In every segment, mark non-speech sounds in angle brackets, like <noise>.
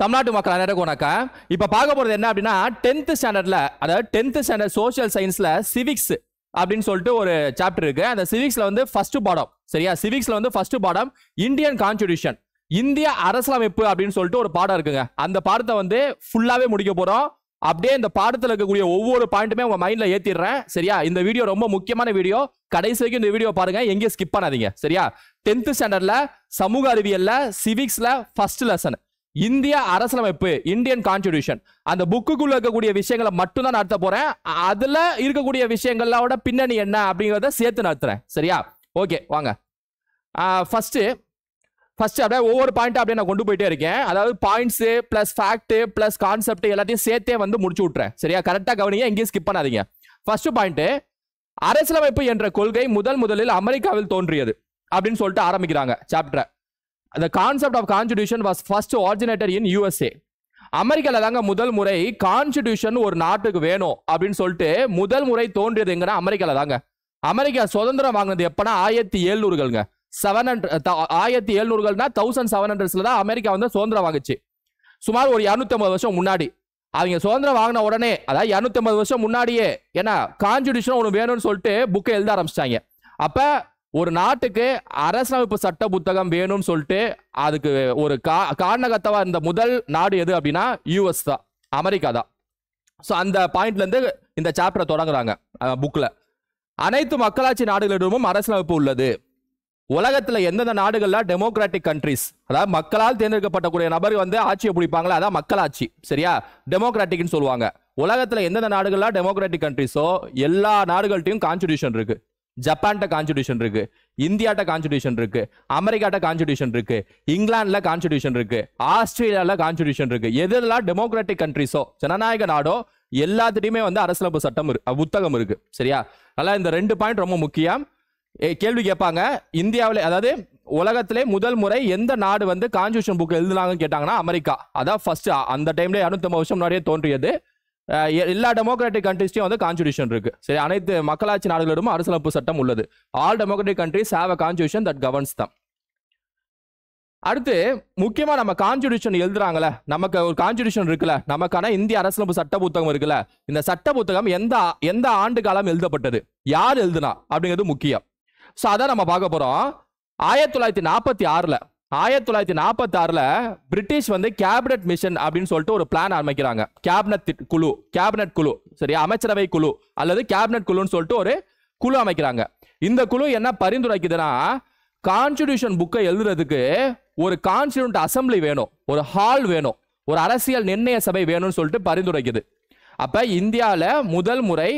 தமிழ்நாட்டு மக்கள் வணக்கம் இப்போ பார்க்க போகிறது என்ன அப்படின்னா டென்த்து ஸ்டாண்டர்டில் அதாவது டென்த்து ஸ்டாண்டர்ட் சோஷியல் சயின்ஸில் சிவிக்ஸ் அப்படின்னு சொல்லிட்டு ஒரு சாப்டர் இருக்கு அந்த சிவிக்ஸில் வந்து ஃபர்ஸ்ட் பாடம் சரியா சிவிக்ஸில் வந்து ஃபர்ஸ்ட் பாடம் இந்தியன் கான்ஸ்டியூஷன் இந்திய அரசியலமைப்பு அப்படின்னு சொல்லிட்டு ஒரு பாடம் இருக்குங்க அந்த பாடத்தை வந்து ஃபுல்லாகவே முடிக்க போகிறோம் அப்படியே இந்த பாடத்தில் இருக்கக்கூடிய ஒவ்வொரு பாயிண்ட்டுமே உங்கள் மைண்டில் ஏற்றிடுறேன் சரியா இந்த வீடியோ ரொம்ப முக்கியமான வீடியோ கடைசி வரைக்கும் இந்த வீடியோ பாருங்க எங்கேயும் ஸ்கிப் பண்ணாதீங்க சரியா டென்த்து ஸ்டாண்டர்டில் சமூக அறிவியலில் சிவிக்ஸில் ஃபர்ஸ்ட் லெசன் இந்திய அரசியலமைப்பு இந்தியன் கான்ஸ்டிடியூஷன் அந்த புக்குக்குள்ள இருக்கக்கூடிய விஷயங்களை மட்டும் தான் நடத்த போறேன் அதுல இருக்கக்கூடிய விஷயங்களோட பின்னணி என்ன அப்படிங்கிறத சேர்த்து நடத்துறேன் சரியா ஓகே வாங்க ஃபர்ஸ்ட் ஃபர்ஸ்ட் அப்படியே ஒவ்வொரு பாயிண்ட் அப்படியே நான் கொண்டு போயிட்டே இருக்கேன் அதாவது points plus fact plus concept எல்லாத்தையும் சேர்த்தே வந்து முடிச்சு விட்றேன் சரியா கரெக்டா கவனிங்க எங்கேயும் ஸ்கிப் பண்ணாதீங்க ஃபர்ஸ்ட் பாயிண்ட் அரசியலமைப்பு என்ற கொள்கை முதல் முதலில் அமெரிக்காவில் தோன்றியது அப்படின்னு சொல்லிட்டு ஆரம்பிக்கிறாங்க சாப்டரை the concept of constitution was first originator in USA அமெரிக்காவில் தாங்க முதல் முறை கான்ஸ்டியூஷன் ஒரு நாட்டுக்கு வேணும் அப்படின்னு சொல்லிட்டு முதல் முறை தோன்றியது எங்கன்னா அமெரிக்காவில் தாங்க அமெரிக்கா சுதந்திரம் வாங்கினது எப்பனா ஆயிரத்தி ஏழ்நூறுகள்ங்க செவன் ஹண்ட்ரட் ஆயிரத்தி எழுநூறுகள்னா தௌசண்ட் செவன் ஹண்ட்ரட்ஸில் தான் அமெரிக்கா வந்து சுதந்திரம் வாங்குச்சு சுமார் ஒரு இரநூத்தம்பது வருஷம் முன்னாடி அவங்க சுதந்திரம் வாங்கின உடனே அதாவது இரநூத்தம்பது வருஷம் முன்னாடியே ஏன்னா கான்ஸ்டியூஷன் ஒன்று வேணும்னு சொல்லிட்டு புக்கை எழுத ஆரம்பிச்சிட்டாங்க அப்போ ஒரு நாட்டுக்கு அரசமைப்பு சட்ட புத்தகம் வேணும்னு சொல்லிட்டு அதுக்கு ஒரு கா காரணகத்தவா இருந்த முதல் நாடு எது அப்படின்னா யூஎஸ் தான் அமெரிக்கா தான் ஸோ அந்த பாயிண்ட்லேருந்து இந்த சாப்டரை தொடங்குறாங்க புக்கில் அனைத்து மக்களாட்சி நாடுகளிடமும் அரசியலமைப்பு உள்ளது உலகத்தில் எந்தெந்த நாடுகளில் டெமோக்ராட்டிக் கண்ட்ரிஸ் அதாவது மக்களால் தேர்ந்தெடுக்கப்பட்டக்கூடிய நபர் வந்து ஆட்சியை பிடிப்பாங்களா அதான் மக்களாட்சி சரியா டெமோக்ராட்டிக்னு சொல்லுவாங்க உலகத்தில் எந்தெந்த நாடுகளில் டெமோக்ராட்டிக் கண்ட்ரிஸோ எல்லா நாடுகள்கிட்டையும் கான்ஸ்டியூஷன் இருக்குது ஜப்பான்கிட்ட கான்ஸ்டியூஷன் இருக்கு இந்தியாட்ட கான்ஸ்டியூஷன் இருக்கு அமெரிக்காட்ட கான்ஸ்டியூஷன் இருக்கு இங்கிலாந்துல கான்ஸ்டியூஷன் இருக்கு ஆஸ்திரேலியால கான்ஸ்டியூஷன் இருக்கு எதெல்லாம் டெமோக்ராட்டிக் கண்ட்ரிஸோ ஜனநாயக நாடோ எல்லாத்துட்டையுமே வந்து அரசியலமைப்பு சட்டம் இருக்கு புத்தகம் இருக்கு சரியா அதனால இந்த ரெண்டு பாயிண்ட் ரொம்ப முக்கியம் கேள்வி கேட்பாங்க இந்தியாவில் அதாவது உலகத்திலே முதல் முறை எந்த நாடு வந்து கான்ஸ்டியூஷன் புக் எழுதுனாங்கன்னு கேட்டாங்கன்னா அமெரிக்கா அதான் ஃபர்ஸ்ட் அந்த டைம்லேயே இரநூத்தம்பது வருஷம் முன்னாடியே தோன்றியது எல்லா டெமோக்ராட்டிக் கண்ட்ரிஸ்டையும் வந்து கான்ஸ்டியூஷன் இருக்கு சரி அனைத்து மக்களாட்சி நாடுகளிடமும் அரசியலமைப்பு சட்டம் உள்ளது all democratic countries have a constitution that governs them அடுத்து முக்கியமா நம்ம கான்ஸ்டியூஷன் எழுதுறாங்கல்ல நமக்கு ஒரு கான்ஸ்டியூஷன் இருக்குல்ல நமக்கான இந்திய அரசியலமைப்பு சட்ட புத்தகம் இருக்குல்ல இந்த சட்ட புத்தகம் எந்த எந்த ஆண்டு காலம் எழுதப்பட்டது யார் எழுதுனா அப்படிங்கிறது முக்கியம் ஸோ அதான் நம்ம பார்க்க போறோம் ஆயிரத்தி தொள்ளாயிரத்தி நாற்பத்தி ஆறில் ஆயிரத்தி தொள்ளாயிரத்தி நாற்பத்தி ஆறுல பிரிட்டிஷ் வந்து கேபினட் மிஷன் அப்படின்னு சொல்லிட்டு ஒரு பிளான் ஆரம்பிக்கிறாங்க கேபினட் குழு கேபினட் குழு சரி அமைச்சரவை குழு அல்லது கேபினட் குழுன்னு சொல்லிட்டு ஒரு குழு அமைக்கிறாங்க இந்த குழு என்ன பரிந்துரைக்குதுன்னா கான்ஸ்டியூஷன் புக்கை எழுதுறதுக்கு ஒரு கான்ஸ்டியூண்ட் அசம்பிளி வேணும் ஒரு ஹால் வேணும் ஒரு அரசியல் நிர்ணய சபை வேணும்னு சொல்லிட்டு பரிந்துரைக்குது அப்ப இந்தியாவில் முதல் முறை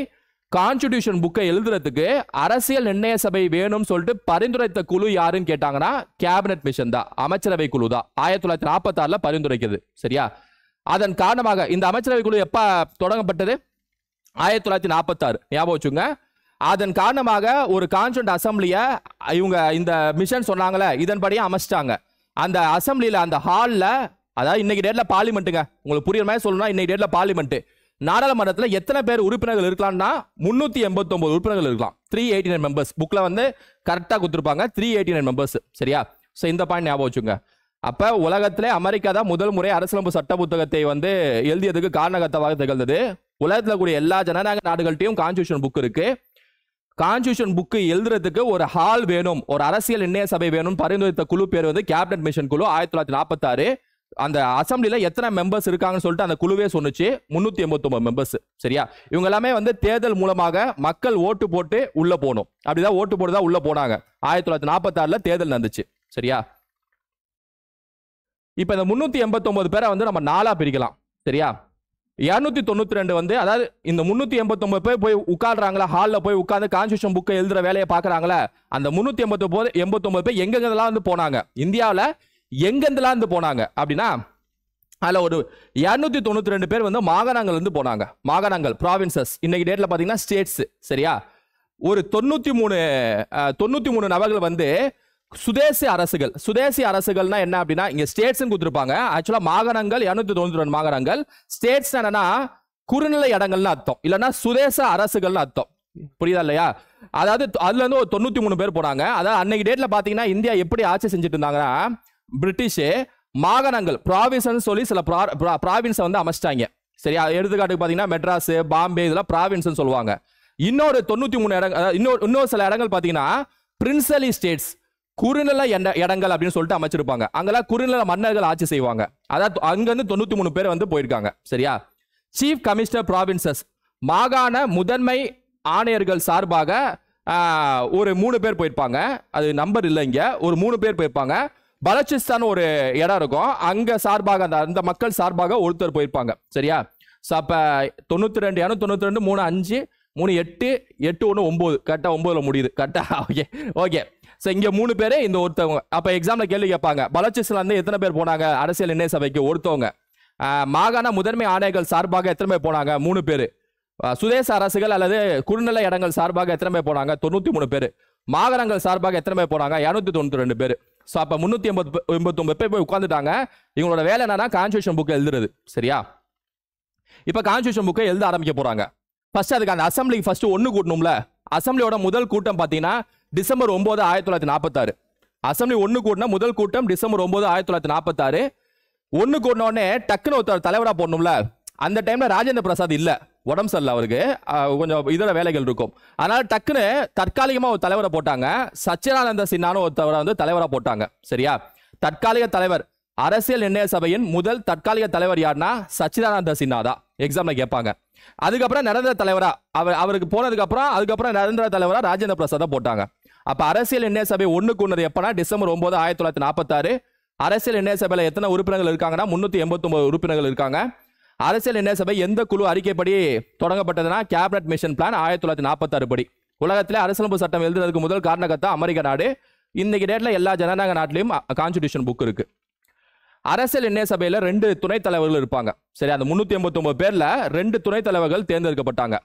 கான்ஸ்டிடியூஷன் புக்கை எழுதுறதுக்கு அரசியல் நிர்ணய சபை வேணும்னு சொல்லிட்டு பரிந்துரைத்த குழு யாருன்னு கேட்டாங்கன்னா கேபினட் மிஷன் தான் அமைச்சரவை குழு தான் ஆயிரத்தி தொள்ளாயிரத்தி நாற்பத்தி ஆறுல பரிந்துரைக்கிறது சரியா அதன் காரணமாக இந்த அமைச்சரவை குழு எப்ப தொடங்கப்பட்டது ஆயிரத்தி தொள்ளாயிரத்தி நாற்பத்தாறு ஞாபகம் வச்சுங்க அதன் காரணமாக ஒரு கான்ஸ்டன்ட் அசம்பிளிய இவங்க இந்த மிஷன் சொன்னாங்களே இதன்படியே அமைச்சிட்டாங்க அந்த அசம்பிளியில் அந்த ஹாலில் அதாவது இன்னைக்கு டேட்டில் பார்லிமெண்ட்டுங்க உங்களுக்கு புரியுற மாதிரி சொல்லணும்னா இன்னைக்கு டேட்டில் பார்லிமெண்ட்டு நாடாளுமன்றத்தில் எத்தனை பேர் உறுப்பினர்கள் இருக்கலாம்னா முந்நூற்றி எண்பத்தொம்போது உறுப்பினர்கள் இருக்கலாம் த்ரீ எயிட்டி நைன் மெம்பர்ஸ் புக்கில் வந்து கரெக்டாக கொடுத்துருப்பாங்க த்ரீ எயிட்டி நைன் மெம்பர்ஸ் சரியா ஸோ இந்த பாயிண்ட் ஞாபகம் வச்சுங்க அப்போ உலகத்தில் அமெரிக்கா தான் முதல் முறை அரசியலமைப்பு சட்ட புத்தகத்தை வந்து எழுதியதுக்கு காரணகத்தவாக திகழ்ந்தது உலகத்தில் கூடிய எல்லா ஜனநாயக நாடுகள்கிட்டையும் கான்ஸ்டியூஷன் புக் இருக்கு கான்ஸ்டியூஷன் புக்கு எழுதுறதுக்கு ஒரு ஹால் வேணும் ஒரு அரசியல் நிர்ணய சபை வேணும் பரிந்துரைத்த குழு பேர் வந்து கேபினட் மிஷன் குழு ஆயிரத்தி தொள்ளாயிரத்தி நாற்பத்தாறு அந்த அசம்பிளில எத்தனை மெம்பர்ஸ் இருக்காங்கன்னு சொல்லிட்டு அந்த குழுவே சொன்னுச்சு முன்னூத்தி எண்பத்தொன்பது மெம்பர்ஸ் சரியா இவங்க எல்லாமே வந்து தேர்தல் மூலமாக மக்கள் ஓட்டு போட்டு உள்ள போகணும் அப்படிதான் ஓட்டு போட்டு தான் உள்ள போனாங்க ஆயிரத்தி தொள்ளாயிரத்தி நாற்பத்தி தேர்தல் நடந்துச்சு சரியா இப்ப இந்த முன்னூத்தி எண்பத்தொன்பது பேரை வந்து நம்ம நாலா பிரிக்கலாம் சரியா இரநூத்தி தொண்ணூத்தி ரெண்டு வந்து அதாவது இந்த முன்னூத்தி எண்பத்தொன்பது பேர் போய் உட்காடுறாங்களா ஹாலில் போய் உட்காந்து கான்ஸ்டியூஷன் புக்கை எழுதுற வேலையை பாக்குறாங்களா அந்த முன்னூத்தி எண்பத்தொன்பது எண்பத்தொன்பது பேர் எங்கெங்கெல்லாம் வந்து போனாங்க இந்தியாவில் எங்கெந்தலாந்து இருந்து போனாங்க அப்படின்னா அதில் ஒரு இரநூத்தி தொண்ணூற்றி ரெண்டு பேர் வந்து மாகாணங்கள்லேருந்து போனாங்க மாகாணங்கள் ப்ராவின்சஸ் இன்னைக்கு டேட்டில் பார்த்தீங்கன்னா ஸ்டேட்ஸ் சரியா ஒரு தொண்ணூற்றி மூணு தொண்ணூற்றி மூணு நபர்கள் வந்து சுதேசி அரசுகள் சுதேசி அரசுகள்னா என்ன அப்படின்னா இங்கே ஸ்டேட்ஸ்னு கொடுத்துருப்பாங்க ஆக்சுவலாக மாகாணங்கள் இரநூத்தி தொண்ணூற்றி ரெண்டு மாகாணங்கள் ஸ்டேட்ஸ் என்னன்னா குறுநிலை இடங்கள்னு அர்த்தம் இல்லைன்னா சுதேச அரசுகள்னு அர்த்தம் புரியுதா இல்லையா அதாவது அதுல இருந்து ஒரு தொண்ணூத்தி மூணு பேர் போனாங்க அதாவது அன்னைக்கு டேட்ல பாத்தீங்கன்னா இந்தியா எப்படி ஆட்சி செஞ்சுட்டு இருந்தாங்கன்னா பிரிட்டிஷே மாகாணங்கள் ப்ராவின்ஸ் சொல்லி சில ப்ராவின்ஸை வந்து அமைச்சிட்டாங்க சரியா எடுத்துக்காட்டுக்கு பார்த்தீங்கன்னா மெட்ராஸ் பாம்பே இதெல்லாம் ப்ராவின்ஸ்னு சொல்லுவாங்க இன்னொரு தொண்ணூற்றி மூணு இடங்கள் இன்னொரு இன்னொரு சில இடங்கள் பார்த்தீங்கன்னா பிரின்சலி ஸ்டேட்ஸ் குறுநில இடங்கள் அப்படின்னு சொல்லிட்டு அமைச்சிருப்பாங்க அங்கெல்லாம் குறுநில மன்னர்கள் ஆட்சி செய்வாங்க அதாவது அங்கேருந்து தொண்ணூற்றி மூணு பேர் வந்து போயிருக்காங்க சரியா சீஃப் கமிஷனர் ப்ராவின்சஸ் மாகாண முதன்மை ஆணையர்கள் சார்பாக ஒரு மூணு பேர் போயிருப்பாங்க அது நம்பர் இல்லை இங்கே ஒரு மூணு பேர் போயிருப்பாங்க பலச்சிஸ்தான் ஒரு இடம் இருக்கும் அங்க சார்பாக அந்த அந்த மக்கள் சார்பாக ஒருத்தர் போயிருப்பாங்க சரியா ஸோ அப்போ தொண்ணூற்றி ரெண்டு இரநூத்தி தொண்ணூற்றி ரெண்டு மூணு அஞ்சு மூணு எட்டு எட்டு ஒன்று ஒம்பது கரெக்டாக ஒம்பதில் முடியுது கரெக்டாக <laughs> ஓகே ஓகே ஸோ இங்கே மூணு பேர் இந்த ஒருத்தவங்க அப்போ எக்ஸாமில் கேள்வி கேட்பாங்க பலச்சிஸ்லேருந்து எத்தனை பேர் போனாங்க அரசியல் நிர்ணய சபைக்கு ஒருத்தவங்க மாகாண முதன்மை ஆணையர்கள் சார்பாக எத்தனை பேர் போனாங்க மூணு பேர் சுதேச அரசுகள் அல்லது குறுநிலை இடங்கள் சார்பாக எத்தனை பேர் போனாங்க தொண்ணூற்றி மூணு பேர் மாவரங்கள் சார்பாக எத்தனை பேர் போனாங்க இரநூத்தி தொண்ணூற்றி ரெண்டு பேர் ஸோ அப்போ முந்நூற்றி எண்பது ஒன்பது பேர் போய் உட்காந்துட்டாங்க இவங்களோட வேலை என்னன்னா கான்ஸ்டியூஷன் புக்கை எழுதுறது சரியா இப்போ கான்ஸ்டியூஷன் புக்கை எழுத ஆரம்பிக்க போகிறாங்க ஃபர்ஸ்ட் அதுக்கு அந்த அசம்பிளிக்கு ஃபர்ஸ்ட் ஒன்று கூட்டணும்ல அசம்பிளியோட முதல் கூட்டம் பார்த்தீங்கன்னா டிசம்பர் ஒம்பது ஆயிரத்தி தொள்ளாயிரத்தி நாற்பத்தாறு அசம்பிளி ஒன்று கூட்டினா முதல் கூட்டம் டிசம்பர் ஒம்பது ஆயிரத்தி தொள்ளாயிரத்தி நாற்பத்தாறு ஒன்று கூட்டினோடனே டக்குன்னு ஒருத்தர் தலைவராக போடணும்ல அந்த டைமில் ராஜேந்திர பிரசாத் இல்லை உடம்பு சரியில்லை அவருக்கு கொஞ்சம் இதர வேலைகள் இருக்கும் அதனால் டக்குன்னு தற்காலிகமாக ஒரு தலைவரை போட்டாங்க சச்சிதானந்த சின்னான்னு ஒருத்தவரை வந்து தலைவராக போட்டாங்க சரியா தற்காலிக தலைவர் அரசியல் நிர்ணய சபையின் முதல் தற்காலிக தலைவர் யாருன்னா சச்சிதானந்த சின்ஹா தான் எக்ஸாமில் கேட்பாங்க அதுக்கப்புறம் நரேந்திர தலைவரா அவர் அவருக்கு போனதுக்கப்புறம் அதுக்கப்புறம் நரேந்திர தலைவரா ராஜேந்திர பிரசாதை போட்டாங்க அப்போ அரசியல் நிர்ணய சபை ஒன்றுக்கு ஒன்று எப்போனா டிசம்பர் ஒன்பது ஆயிரத்தி தொள்ளாயிரத்தி நாற்பத்தாறு அரசியல் நிர்ணய சபையில் எத்தனை உறுப்பினர்கள் இருக்காங்கன்னா முந்நூற்றி எண்பத்தொம்பது உறுப்பினர்கள் இருக்காங்க அரசியல் எண்ணெய் சபை எந்த குழு அறிக்கைப்படி தொடங்கப்பட்டதுன்னா கேபினட் மிஷன் பிளான் ஆயிரத்தி தொள்ளாயிரத்தி நாற்பத்தாறு படி உலகத்தில் அரசியலமைப்பு சட்டம் எழுதுறதுக்கு முதல் காரணக்கத்தா அமெரிக்க நாடு இன்னைக்கு டேட்ல எல்லா ஜனநாயக நாட்டிலையும் கான்ஸ்டியூஷன் புக் இருக்கு அரசியல் எண்ணெய் சபையில் ரெண்டு துணைத் தலைவர்கள் இருப்பாங்க சரி அந்த முந்நூற்றி எண்பத்தொம்பது பேரில் ரெண்டு துணைத் தலைவர்கள் தேர்ந்தெடுக்கப்பட்டாங்க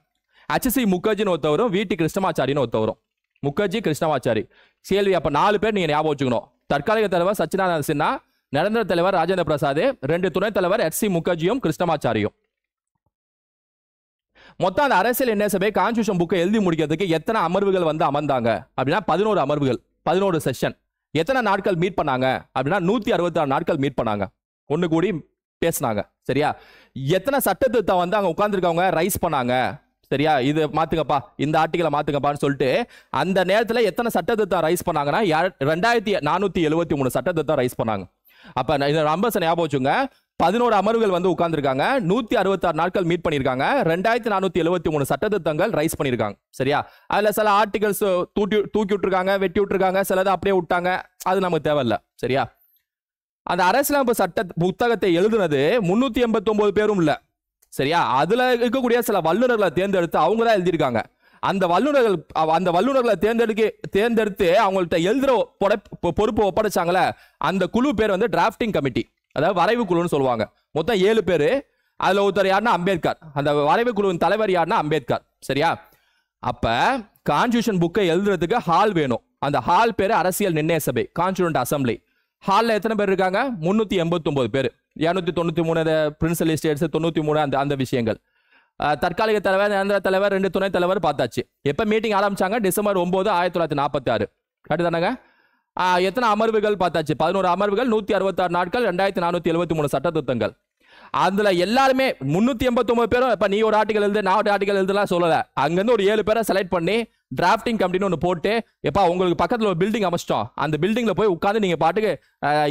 அச்சசி முக்கர்ஜின்னு ஒருத்தவரும் வீட்டு கிருஷ்ணமாச்சாரின்னு ஒருத்தவரும் முக்கர்ஜி கிருஷ்ணமாச்சாரி சேல்வி அப்போ நாலு பேர் நீங்கள் ஞாபகம் வச்சுக்கணும் தற்காலிக தலைவர் சச்சிதானந்த சின்னா நரேந்திர தலைவர் ராஜேந்திர பிரசாத் ரெண்டு துணைத் தலைவர் எஸ் சி முகர்ஜியும் கிருஷ்ணமாச்சாரியும் மொத்தம் அந்த அரசியல் என்ன சபை கான்ஸ்டியூஷன் புக்கை எழுதி முடிக்கிறதுக்கு எத்தனை அமர்வுகள் வந்து அமர்ந்தாங்க அப்படின்னா பதினோரு அமர்வுகள் பதினோரு செஷன் எத்தனை நாட்கள் மீட் பண்ணாங்க அப்படின்னா நூத்தி அறுபத்தி ஆறு நாட்கள் மீட் பண்ணாங்க ஒன்று கூடி பேசினாங்க சரியா எத்தனை சட்டத்திருத்தம் வந்து அங்கே உட்காந்துருக்கவங்க ரைஸ் பண்ணாங்க சரியா இது மாத்துங்கப்பா இந்த ஆர்டிகளை மாத்துங்கப்பான்னு சொல்லிட்டு அந்த நேரத்தில் எத்தனை சட்டத்திருத்தம் ரைஸ் பண்ணாங்கன்னா ரெண்டாயிரத்தி நானூற்றி எழுபத்தி மூணு சட்டத்திருத்தம் ரைஸ் பண்ணாங்க அப்ப இதை ஞாபகம் வச்சுங்க பதினோரு அமர்வுகள் வந்து உட்கார்ந்துருக்காங்க நூத்தி அறுபத்தாறு நாட்கள் மீட் பண்ணியிருக்காங்க ரெண்டாயிரத்தி நானூத்தி எழுபத்தி மூணு சட்ட திருத்தங்கள் ரைஸ் பண்ணியிருக்காங்க சரியா அதுல சில ஆர்டிகல்ஸ் தூட்டி தூக்கி விட்டுருக்காங்க வெட்டி விட்டுருக்காங்க சிலதை அப்படியே விட்டாங்க அது நமக்கு தேவையில்ல சரியா அந்த அரசியலமைப்பு சட்ட புத்தகத்தை எழுதுனது முன்னூத்தி எண்பத்தி ஒன்பது பேரும் இல்ல சரியா அதுல இருக்கக்கூடிய சில வல்லுநர்களை தேர்ந்தெடுத்து அவங்க தான் எழுதியிருக்காங்க அந்த வல்லுநர்கள் அந்த வல்லுநர்களை தேர்ந்தெடுக்க தேர்ந்தெடுத்து அவங்கள்ட்ட எழுதுற பொறுப்பு ஒப்படைச்சாங்களே அந்த குழு பேர் வந்து டிராப்டிங் கமிட்டி அதாவது வரைவு குழுன்னு சொல்லுவாங்க மொத்தம் ஏழு பேர் அதில் ஒருத்தர் யாருன்னா அம்பேத்கர் அந்த வரைவு குழுவின் தலைவர் யாருன்னா அம்பேத்கர் சரியா அப்போ கான்ஸ்டியூஷன் புக்கை எழுதுறதுக்கு ஹால் வேணும் அந்த ஹால் பேர் அரசியல் நிர்ணய சபை கான்ஸ்டியூண்ட் அசம்பிளி ஹாலில் எத்தனை பேர் இருக்காங்க முந்நூற்றி எண்பத்தொம்போது பேர் இரநூத்தி தொண்ணூற்றி மூணு பிரின்சல் ஸ்டேட்ஸ் தொண்ணூற்றி மூணு அந்த அந்த விஷயங்கள் தற்காலிக தலைவர் நிரந்தர தலைவர் ரெண்டு துணைத் தலைவர் பார்த்தாச்சு எப்போ மீட்டிங் ஆரம்பிச்சாங்க டிசம்பர் ஒம்பது ஆயிரத்தி தொள்ளாயிரத்தி நாற்பத்தி ஆறு கரெக்டு தானேங்க எத்தனை அமர்வுகள் பார்த்தாச்சு பதினோரு அமர்வுகள் நூற்றி அறுபத்தாறு நாட்கள் ரெண்டாயிரத்தி நானூற்றி எழுபத்தி மூணு சட்ட திருத்தங்கள் அதில் எல்லாருமே முந்நூற்றி எண்பத்தொம்பது பேரும் இப்போ நீ ஒரு ஆர்டிகல் எழுது நான் ஒரு ஆர்டிகல் எழுதுலாம் சொல்லலை அங்கேருந்து ஒரு ஏழு பேரை செலக்ட் பண்ணி டிராஃப்டிங் கம்பெனின்னு ஒன்று போட்டு எப்பா உங்களுக்கு பக்கத்தில் ஒரு பில்டிங் அமைச்சிட்டோம் அந்த பில்டிங்கில் போய் உட்காந்து நீங்கள் பாட்டுக்கு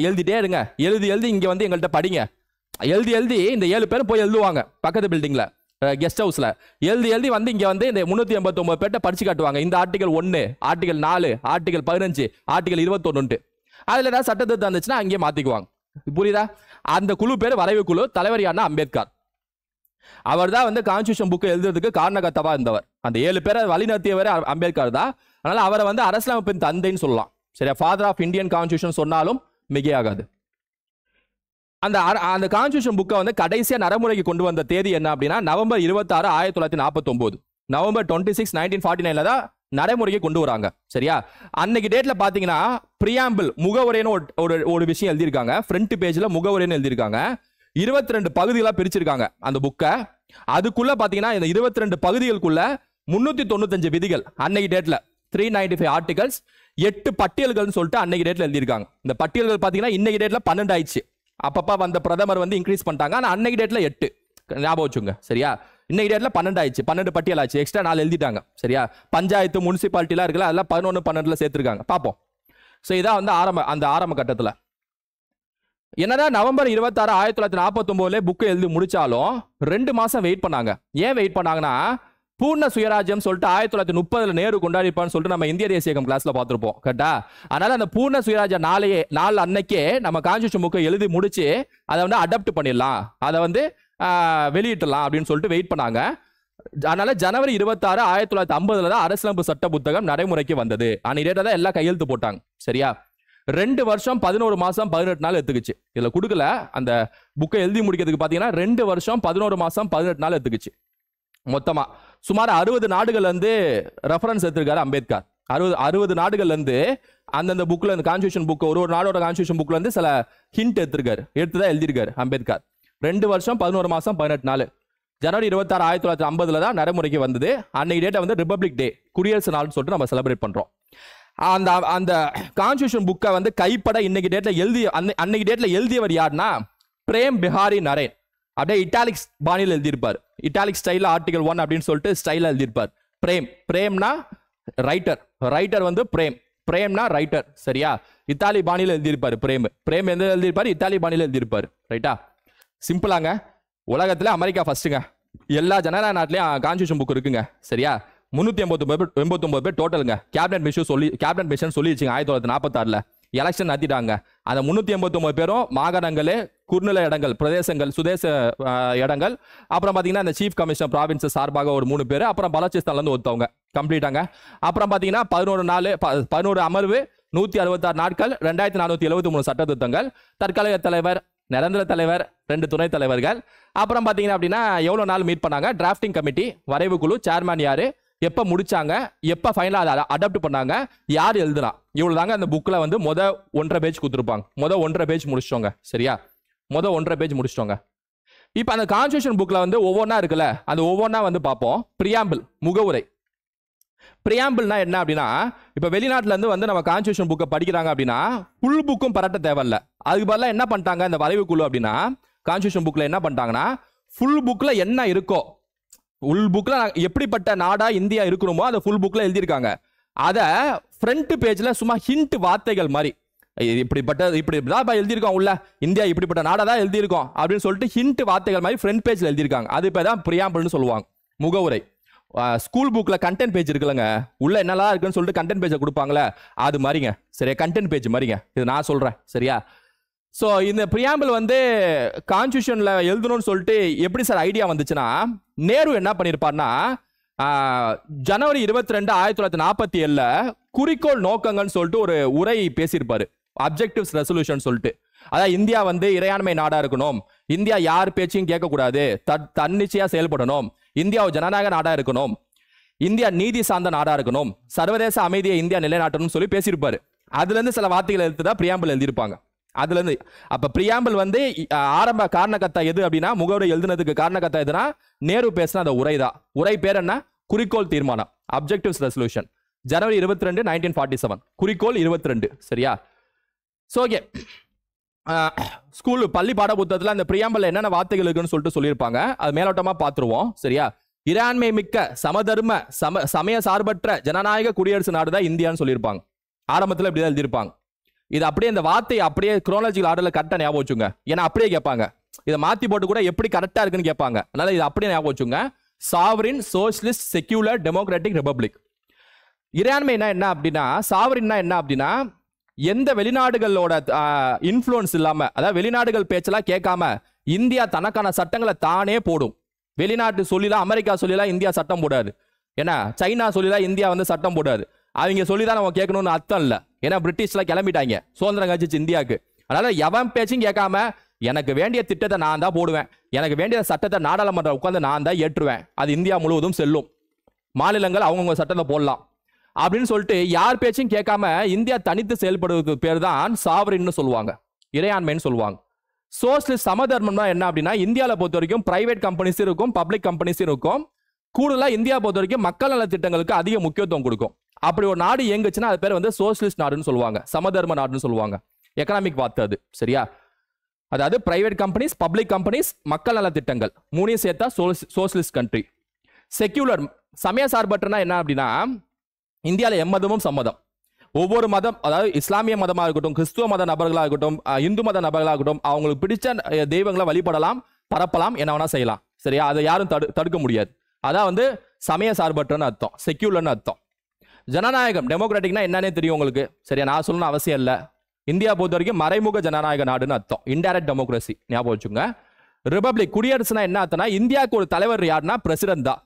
எழுதிட்டே இருங்க எழுதி எழுதி இங்கே வந்து எங்கள்கிட்ட படிங்க எழுதி எழுதி இந்த ஏழு பேரும் போய் எழுதுவாங்க பக்கத்து பில்டிங்கில் கெஸ்ட் ஹவுஸில் எழுதி எழுதி வந்து இங்கே வந்து இந்த முந்நூற்றி எண்பத்தொம்பது பேர்ட்ட படிச்சு காட்டுவாங்க இந்த ஆர்டிகல் ஒன்று ஆர்டிகல் நாலு ஆர்டிகல் பதினஞ்சு ஆர்டிகல் இருபத்தொன்னுட்டு அதில் ஏதாவது சட்டத்திருத்தம் இருந்துச்சுன்னா அங்கேயே மாற்றிக்குவாங்க புரியுதா அந்த குழு பேர் வரைவு குழு தலைவர் யாருன்னா அம்பேத்கர் அவர் தான் வந்து கான்ஸ்டியூஷன் புக்கு எழுதுறதுக்கு காரணகத்தவா இருந்தவர் அந்த ஏழு பேரை வழிநடத்தியவர் அம்பேத்கர் தான் அதனால் அவரை வந்து அரசியலமைப்பின் தந்தைன்னு சொல்லலாம் சரியா ஃபாதர் ஆஃப் இந்தியன் கான்ஸ்டியூஷன் சொன்னாலும் மிகையாகாது அந்த அந்த கான்ஸ்டியூஷன் புக்கை வந்து கடைசியாக நடைமுறைக்கு கொண்டு வந்த தேதி என்ன அப்படின்னா நவம்பர் இருபத்தாறு ஆயிரத்தி தொள்ளாயிரத்தி நாற்பத்தொம்போது நவம்பர் டுவெண்ட்டி சிக்ஸ் நைன்டீன் ஃபார்ட்டி நைனில் தான் நடைமுறைக்கு கொண்டு வராங்க சரியா அன்னைக்கு டேட்டில் பார்த்தீங்கன்னா ப்ரியாம்பிள் முகவரைன்னு ஒரு ஒரு விஷயம் எழுதியிருக்காங்க ஃப்ரண்ட் பேஜில் முகவரைன்னு எழுதியிருக்காங்க இருபத்தி ரெண்டு பகுதிகளாக பிரிச்சிருக்காங்க அந்த புக்கை அதுக்குள்ளே பார்த்தீங்கன்னா இந்த இருபத்தி ரெண்டு பகுதிகளுக்குள்ள முன்னூத்தி தொண்ணூத்தஞ்சு விதிகள் அன்னைக்கு டேட்டில் த்ரீ நைன்டி ஃபைவ் ஆர்டிகல்ஸ் எட்டு பட்டியல்கள்னு சொல்லிட்டு அன்னைக்கு டேட்டில் எழுதியிருக்காங்க இந்த பட்டியல்கள் பார்த்தீங்கன்னா இன்னைக்கு டேட்டில் பன்னெண்டு ஆயிடுச்சு அப்பப்போ வந்த பிரதமர் வந்து இன்க்ரீஸ் பண்ணிட்டாங்க ஆனால் அன்னைக்கு டேட்டில் எட்டு ஞாபகம் வச்சுங்க சரியா இன்னைக்கு டேட்டில் பன்னெண்டு ஆயிடுச்சு பன்னெண்டு பட்டியல் ஆச்சு எக்ஸ்ட்ரா நாலு எழுதிட்டாங்க சரியா பஞ்சாயத்து முனிசிபாலிட்டிலாம் இருக்குல்ல அதெல்லாம் பதினொன்று பன்னெண்டில் சேர்த்துருக்காங்க பார்ப்போம் ஸோ இதான் வந்து ஆரம்ப அந்த ஆரம்ப கட்டத்தில் என்னதான் நவம்பர் இருபத்தாறு ஆயிரத்தி தொள்ளாயிரத்தி நாற்பத்தொம்போதுல புக்கு எழுதி முடிச்சாலும் ரெண்டு மாதம் வெயிட் பண்ணாங்க ஏன் வெயிட் பண்ணாங்கன்னா பூர்ண சுயராஜ்யம் சொல்லிட்டு ஆயிரத்தி தொள்ளாயிரத்தி முப்பதுல நேரு கொண்டாடிப்பான்னு சொல்லிட்டு நம்ம இந்திய தேசிய இயக்கம் கிளாஸ்ல பார்த்துருப்போம் கரெக்டா அதனால அந்த பூர்ண சுயராஜ நாளையே நாள் அன்னைக்கே நம்ம கான்ஸ்டியூஷன் புக்கை எழுதி முடிச்சு அதை வந்து அடாப்ட் பண்ணிடலாம் அதை வந்து வெளியிட்டலாம் அப்படின்னு சொல்லிட்டு வெயிட் பண்ணாங்க அதனால ஜனவரி இருபத்தாறு ஆயிரத்தி தொள்ளாயிரத்தி ஐம்பதுல தான் அரசியலமைப்பு சட்ட புத்தகம் நடைமுறைக்கு வந்தது அன்னைக்கு தான் எல்லாம் கையெழுத்து போட்டாங்க சரியா ரெண்டு வருஷம் பதினோரு மாசம் பதினெட்டு நாள் எடுத்துக்கிச்சு இதுல கொடுக்கல அந்த புக்கை எழுதி முடிக்கிறதுக்கு பாத்தீங்கன்னா ரெண்டு வருஷம் பதினோரு மாசம் பதினெட்டு நாள் எடுத்துக்கிச்சு மொத்தமாக சுமார் அறுபது நாடுகள்லேருந்து ரெஃபரன்ஸ் எடுத்திருக்காரு அம்பேத்கர் அறுபது அறுபது நாடுகள்லேருந்து அந்தந்த புக்கில் இந்த கான்ஸ்டியூஷன் புக் ஒரு ஒரு நாடோட கான்ஸ்டியூஷன் புக்லேருந்து சில ஹிண்ட் எடுத்திருக்காரு எடுத்து தான் எழுதியிருக்காரு அம்பேத்கர் ரெண்டு வருஷம் பதினோரு மாதம் பதினெட்டு நாள் ஜனவரி இருபத்தாறு ஆயிரத்தி தொள்ளாயிரத்தி ஐம்பதுல தான் நடைமுறைக்கு வந்தது அன்னைக்கு டேட்டை வந்து ரிப்பப்ளிக் டே குடியரசு நாள்னு சொல்லிட்டு நம்ம செலிப்ரேட் பண்ணுறோம் அந்த அந்த கான்ஸ்டியூஷன் புக்கை வந்து கைப்பட இன்னைக்கு டேட்டில் எழுதி அன்னைக்கு டேட்டில் எழுதியவர் யாருன்னா பிரேம் பிஹாரி நரேன் அப்படியே இட்டாலிக்ஸ் பாணியில் எழுதியிருப்பார் இட்டாலிக் ஸ்டைலில் ஆர்டிகல் ஒன் அப்படின்னு சொல்லிட்டு ஸ்டைலில் எழுதியிருப்பார் பிரேம் பிரேம்னா ரைட்டர் ரைட்டர் வந்து பிரேம் பிரேம்னா ரைட்டர் சரியா இத்தாலி பாணியில் எழுதியிருப்பார் பிரேம் பிரேம் எந்த எழுதியிருப்பார் இத்தாலி பாணியில் எழுதியிருப்பார் ரைட்டா சிம்பிளாங்க உலகத்தில் அமெரிக்கா ஃபர்ஸ்ட்டுங்க எல்லா ஜனநாயக நாட்டிலையும் கான்ஸ்டியூஷன் புக் இருக்குங்க சரியா முந்நூற்றி எண்பத்தொம்பது பேர் எண்பத்தொம்பது பேர் டோட்டலுங்க கேபினட் மிஷன் சொல்லி கேபினட் மிஷன் சொல்லிடுச்சுங்க ஆயிரத்தி தொள்ளாயிரத்தி நாற்பத்தாறில் எலெக்ஷன் நடத்திட்டாங்க அந்த முந்நூற்றி எண்பத்தொம்பது பேரும் மாகாணங்களே குறுநில இடங்கள் பிரதேசங்கள் சுதேச இடங்கள் அப்புறம் பார்த்தீங்கன்னா அந்த சீஃப் கமிஷனர் ப்ராவின்ஸ் சார்பாக ஒரு மூணு பேர் அப்புறம் பலோச்சிஸ்தான்லேருந்து ஒருத்தவங்க கம்ப்ளீட்டாங்க அப்புறம் பார்த்தீங்கன்னா பதினோரு நாள் பதினோரு அமர்வு நூற்றி அறுபத்தாறு நாட்கள் ரெண்டாயிரத்தி நானூற்றி எழுபத்தி மூணு சட்டத்திருத்தங்கள் தற்காலிக தலைவர் நிரந்தர தலைவர் ரெண்டு துணைத் தலைவர்கள் அப்புறம் பார்த்தீங்கன்னா அப்படின்னா எவ்வளோ நாள் மீட் பண்ணாங்க டிராஃப்டிங் கமிட்டி வரைவு குழு சேர்மேன் யார் எப்போ முடிச்சாங்க எப்போ ஃபைனலாக அதை அடாப்ட் பண்ணாங்க யார் எழுதுனா இவ்வளோ தாங்க அந்த புக்கில் வந்து மொத ஒன்றரை பேஜ் கொடுத்துருப்பாங்க மொத ஒன்றரை பேஜ் முடிச்சிட்டோங்க சரியா மொத ஒன்றரை பேஜ் முடிச்சிட்டோங்க இப்போ அந்த கான்ஸ்டியூஷன் புக்கில் வந்து ஒவ்வொன்றா இருக்குல்ல அந்த ஒவ்வொன்றா வந்து பார்ப்போம் பிரியாம்பிள் முகவுரை பிரியாம்பிள்னா என்ன அப்படின்னா இப்போ வெளிநாட்டிலேருந்து வந்து நம்ம கான்ஸ்டியூஷன் புக்கை படிக்கிறாங்க அப்படின்னா ஃபுல் புக்கும் பரட்ட தேவையில்ல அதுக்கு பதிலாக என்ன பண்ணிட்டாங்க இந்த வரைவுக்குழு அப்படின்னா கான்ஸ்டியூஷன் புக்கில் என்ன பண்ணிட்டாங்கன்னா ஃபுல் புக்கில் என்ன இருக்கோ உள் புக்கில் எப்படிப்பட்ட நாடாக இந்தியா இருக்கணுமோ அதை ஃபுல் புக்கில் எழுதியிருக்காங்க அதை ஃப்ரண்ட் பேஜில் சும்மா ஹிண்ட் வார்த்தைகள் மாதிரி இப்படிப்பட்ட இப்படி தான் எழுதியிருக்கோம் உள்ள இந்தியா இப்படிப்பட்ட நாடாக தான் எழுதியிருக்கோம் அப்படின்னு சொல்லிட்டு ஹிண்ட் வார்த்தைகள் மாதிரி ஃப்ரண்ட் பேஜில் எழுதியிருக்காங்க அது இப்போ தான் பிரியாம்பிள்னு சொல்லுவாங்க முகவுரை ஸ்கூல் புக்கில் கண்டென்ட் பேஜ் இருக்குல்லங்க உள்ள என்னெல்லாம் இருக்குன்னு சொல்லிட்டு கண்டென்ட் பேஜை கொடுப்பாங்களே அது மாதிரிங்க சரியா கண்டென்ட் பேஜ் மாதிரிங்க இது நான் சொல்கிறேன் சரியா ஸோ இந்த பிரியாம்பிள் வந்து கான்ஸ்டியூஷனில் எழுதணும்னு சொல்லிட்டு எப்படி சார் ஐடியா வந்துச்சுன்னா நேரு என்ன பண்ணியிருப்பார்னா ஜனவரி இருபத்தி ரெண்டு ஆயிரத்தி தொள்ளாயிரத்தி நாற்பத்தி ஏழில் குறிக்கோள் நோக்கங்கள்னு சொல்லிட்டு ஒரு உரை பேசியிருப்பார் அப்ஜெக்டிவ்ஸ் ரெசல்யூஷன் சொல்லிட்டு அதான் இந்தியா வந்து இறையாண்மை நாடாக இருக்கணும் இந்தியா யார் பேச்சையும் கேட்கக்கூடாது த தன்னிச்சையாக செயல்படணும் இந்தியா ஒரு ஜனநாயக நாடாக இருக்கணும் இந்தியா நீதி சார்ந்த நாடாக இருக்கணும் சர்வதேச அமைதியை இந்தியா நிலைநாட்டணும்னு சொல்லி பேசியிருப்பார் அதுலேருந்து சில வார்த்தைகள் எழுத்து தான் பிரியாம்பிள் எழுதியிருப்பாங்க அதுலேருந்து அப்போ பிரியாம்பல் வந்து ஆரம்ப காரணக்கத்தா எது அப்படின்னா முகவரை எழுதுனதுக்கு காரணக்கத்தா எதுனா நேரு பேசின அந்த உரை தான் உரை பேர் என்ன குறிக்கோள் தீர்மானம் அப்ஜெக்டிவ்ஸ் ரெசல்யூஷன் ஜனவரி இருபத்தி ரெண்டு நைன்டீன் ஃபார்ட்டி செவன் குறிக்கோள் இருபத்தி ரெண்டு சரியா ஸோ ஓகே ஸ்கூல் பள்ளி பாட புத்தகத்தில் அந்த பிரியாம்பல் என்னென்ன வார்த்தைகள் இருக்குன்னு சொல்லிட்டு சொல்லியிருப்பாங்க அது மேலோட்டமாக பார்த்துருவோம் சரியா இராண்மை மிக்க சமதர்ம சம சமய சார்பற்ற ஜனநாயக குடியரசு நாடு தான் இந்தியான்னு சொல்லியிருப்பாங்க ஆரம்பத்தில் இப்படி தான் எழுதியிருப்பாங்க இது அப்படியே இந்த வார்த்தை அப்படியே குரோனாலஜிக்கல் ஆர்டர்ல கரெக்டாக ஞாபகம் வச்சுங்க ஏன்னா அப்படியே கேட்பாங்க இதை மாற்றி போட்டு கூட எப்படி கரெக்டாக இருக்குன்னு கேட்பாங்க அதனால இது அப்படியே ஞாபகம் வச்சுங்க sovereign socialist secular democratic republic இறையாண்மை என்ன அப்படின்னா சாவரின்னா என்ன அப்படின்னா எந்த வெளிநாடுகளோட இன்ஃப்ளூயன்ஸ் இல்லாமல் அதாவது வெளிநாடுகள் பேச்செல்லாம் கேட்காம இந்தியா தனக்கான சட்டங்களை தானே போடும் வெளிநாட்டு சொல்லிலாம் அமெரிக்கா சொல்லிலாம் இந்தியா சட்டம் போடாது ஏன்னா சைனா சொல்லிலாம் இந்தியா வந்து சட்டம் போடாது அவங்க சொல்லி தான் நம்ம கேட்கணும்னு அர்த்தம் இல்லை ஏன்னா பிரிட்டிஷ்லாம் கிளம்பிட்டாங்க சுதந்திரம் கழிச்சிச்சு இந்தியாவுக்கு அதனால எவன் பேச்சும் கேட்காம எனக்கு வேண்டிய திட்டத்தை நான் தான் போடுவேன் எனக்கு வேண்டிய சட்டத்தை நாடாளுமன்றம் உட்காந்து நான் தான் ஏற்றுவேன் அது இந்தியா முழுவதும் செல்லும் மாநிலங்கள் அவங்கவுங்க சட்டத்தை போடலாம் அப்படின்னு சொல்லிட்டு யார் பேச்சும் கேட்காம இந்தியா தனித்து செயல்படுவதற்கு பேர் தான் சாவரின்னு சொல்லுவாங்க இறையாண்மைன்னு சொல்லுவாங்க சோசியலிஸ்ட் சமதர்மம்னா என்ன அப்படின்னா இந்தியாவில் பொறுத்த வரைக்கும் பிரைவேட் கம்பெனிஸும் இருக்கும் பப்ளிக் கம்பெனிஸும் இருக்கும் கூடுதலாக இந்தியா பொறுத்த வரைக்கும் மக்கள் நல திட்டங்களுக்கு அதிக முக்கியத்துவம் கொடுக்கும் அப்படி ஒரு நாடு எங்கச்சுன்னா அது பேர் வந்து சோசியலிஸ்ட் நாடுன்னு சொல்லுவாங்க சமதர்ம நாடுன்னு சொல்லுவாங்க எக்கனாமிக் பார்த்து அது சரியா அதாவது பிரைவேட் கம்பெனிஸ் பப்ளிக் கம்பெனிஸ் மக்கள் நலத்திட்டங்கள் திட்டங்கள் மூணையும் சேர்த்தா சோசியலிஸ்ட் கண்ட்ரி செக்யூலர் சமய சார்பற்றனா என்ன அப்படின்னா இந்தியாவில் எம்மதமும் சம்மதம் ஒவ்வொரு மதம் அதாவது இஸ்லாமிய மதமாக இருக்கட்டும் கிறிஸ்துவ மத நபர்களாக இருக்கட்டும் இந்து மத நபர்களாக இருக்கட்டும் அவங்களுக்கு பிடிச்ச தெய்வங்களை வழிபடலாம் பரப்பலாம் என்ன வேணால் செய்யலாம் சரியா அதை யாரும் தடு தடுக்க முடியாது அதான் வந்து சமய சார்பற்றன்னு அர்த்தம் செக்யூலர்னு அர்த்தம் ஜனநாயகம் டெமோக்ராட்டிக்னா என்னன்னே தெரியும் உங்களுக்கு சரியா நான் சொல்லணும்னு அவசியம் இல்லை இந்தியா பொறுத்த வரைக்கும் மறைமுக ஜனநாயக நாடுன்னு அர்த்தம் இன்டைரக்ட் டெமோக்ரஸி ஞாபகம் வச்சுங்க ரிபப்ளிக் குடியரசுனா என்ன அர்த்தம்னா இந்தியாவுக்கு ஒரு தலைவர் யாருன்னா பிரசிடென்ட் தான்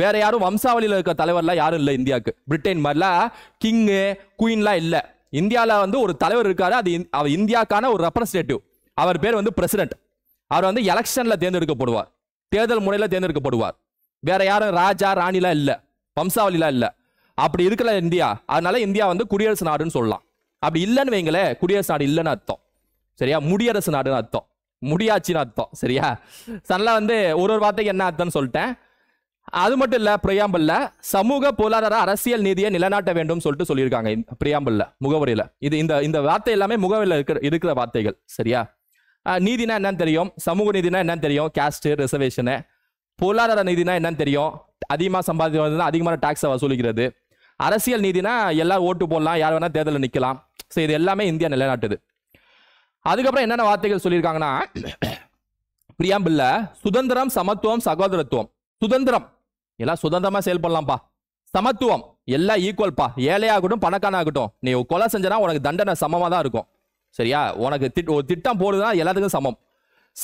வேற யாரும் வம்சாவளியில் இருக்க தலைவர்லாம் யாரும் இல்லை இந்தியாவுக்கு பிரிட்டன் மாதிரிலாம் கிங்கு குயின்லாம் இல்லை இந்தியாவில் வந்து ஒரு தலைவர் இருக்காரு அது அவர் இந்தியாவுக்கான ஒரு ரெப்ரஸன்டேட்டிவ் அவர் பேர் வந்து பிரசிடென்ட் அவர் வந்து எலெக்ஷனில் தேர்ந்தெடுக்கப்படுவார் தேர்தல் முறையில் தேர்ந்தெடுக்கப்படுவார் வேற யாரும் ராஜா ராணிலாம் இல்லை வம்சாவளிலாம் இல்லை அப்படி இருக்கல இந்தியா அதனால இந்தியா வந்து குடியரசு நாடுன்னு சொல்லலாம் அப்படி இல்லைன்னு வைங்களேன் குடியரசு நாடு இல்லைன்னு அர்த்தம் சரியா முடியரசு நாடுன்னு அர்த்தம் முடியாச்சின்னு அர்த்தம் சரியா சனெல்லாம் வந்து ஒரு ஒரு வார்த்தைக்கு என்ன அர்த்தம்னு சொல்லிட்டேன் அது மட்டும் இல்லை பிரியாம்பல்ல சமூக பொருளாதார அரசியல் நீதியை நிலைநாட்ட வேண்டும் சொல்லிட்டு சொல்லியிருக்காங்க பிரியாம்பல்ல முகவரியில் இது இந்த இந்த வார்த்தை எல்லாமே முகவரியில் இருக்கிற இருக்கிற வார்த்தைகள் சரியா நீதினா என்னன்னு தெரியும் சமூக நீதினா என்னன்னு தெரியும் கேஸ்ட் ரிசர்வேஷனு பொருளாதார நீதினா என்னன்னு தெரியும் அதிகமாக சம்பாதிக்கிறது அதிகமான டேக்ஸை வசூலிக்கிறது அரசியல் நீதினா எல்லாம் ஓட்டு போடலாம் யார் வேணால் தேர்தலில் நிற்கலாம் ஸோ இது எல்லாமே இந்தியா நிலைநாட்டுது அதுக்கப்புறம் என்னென்ன வார்த்தைகள் சொல்லியிருக்காங்கன்னா பிரியாம்பில்ல சுதந்திரம் சமத்துவம் சகோதரத்துவம் சுதந்திரம் எல்லாம் சுதந்திரமாக செயல்படலாம்ப்பா சமத்துவம் எல்லாம் ஈக்குவல்ப்பா ஏழையாகட்டும் பணக்கானாகட்டும் நீ கொலை செஞ்சனா உனக்கு தண்டனை சமமாக தான் இருக்கும் சரியா உனக்கு திட் ஒரு திட்டம் போடுதுன்னா எல்லாத்துக்கும் சமம்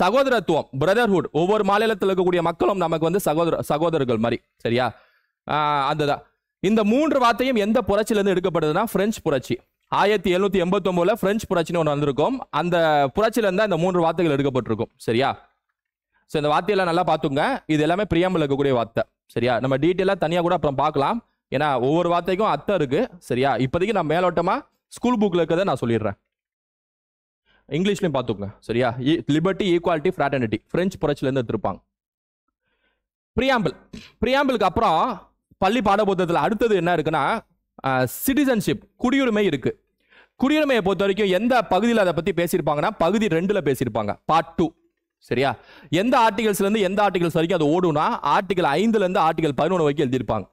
சகோதரத்துவம் பிரதர்ஹுட் ஒவ்வொரு மாநிலத்தில் இருக்கக்கூடிய மக்களும் நமக்கு வந்து சகோதர சகோதரர்கள் மாதிரி சரியா அந்த இந்த மூன்று வார்த்தையும் எந்த புரட்சியிலேருந்து எடுக்கப்படுதுன்னா பிரெஞ்சு புரட்சி ஆயிரத்தி எழுநூத்தி எண்பத்தி ஒன்பதுல பிரெஞ்சு புரட்சின்னு ஒன்று வந்திருக்கும் அந்த புரட்சியிலேருந்து இந்த மூன்று வார்த்தைகள் எடுக்கப்பட்டிருக்கும் சரியா ஸோ இந்த வார்த்தையெல்லாம் நல்லா பார்த்துங்க இது எல்லாமே பிரியாமல் இருக்கக்கூடிய வார்த்தை சரியா நம்ம டீட்டெயிலாக தனியாக கூட அப்புறம் பார்க்கலாம் ஏன்னா ஒவ்வொரு வார்த்தைக்கும் அர்த்தம் இருக்குது சரியா இப்போதைக்கு நான் மேலோட்டமாக ஸ்கூல் புக்கில் இருக்கிறத நான் சொல்லிடுறேன் இங்கிலீஷ்லையும் பார்த்துக்கோங்க சரியா லிபர்ட்டி ஈக்குவாலிட்டி ஃப்ராட்டர்னிட்டி ஃப்ரெஞ்ச் புரட்சியிலேருந்து எடுத்திருப்பாங்க பிரியாம்பிள் பிரியாம்பிளுக்கு அப்புறம் பள்ளி பாடபுத்தத்தில் அடுத்தது என்ன இருக்குன்னா சிட்டிசன்ஷிப் குடியுரிமை இருக்கு குடியுரிமையை பொறுத்த வரைக்கும் எந்த பகுதியில் அதை பற்றி பேசியிருப்பாங்கன்னா பகுதி ரெண்டில் பேசியிருப்பாங்க பார்ட் டூ சரியா எந்த ஆர்டிகல்ஸ்லேருந்து எந்த ஆர்டிகல்ஸ் வரைக்கும் அது ஓடுனா ஆர்டிகல் ஐந்துலேருந்து ஆர்டிகல் பதினொன்று வரைக்கும் எழுதியிருப்பாங்க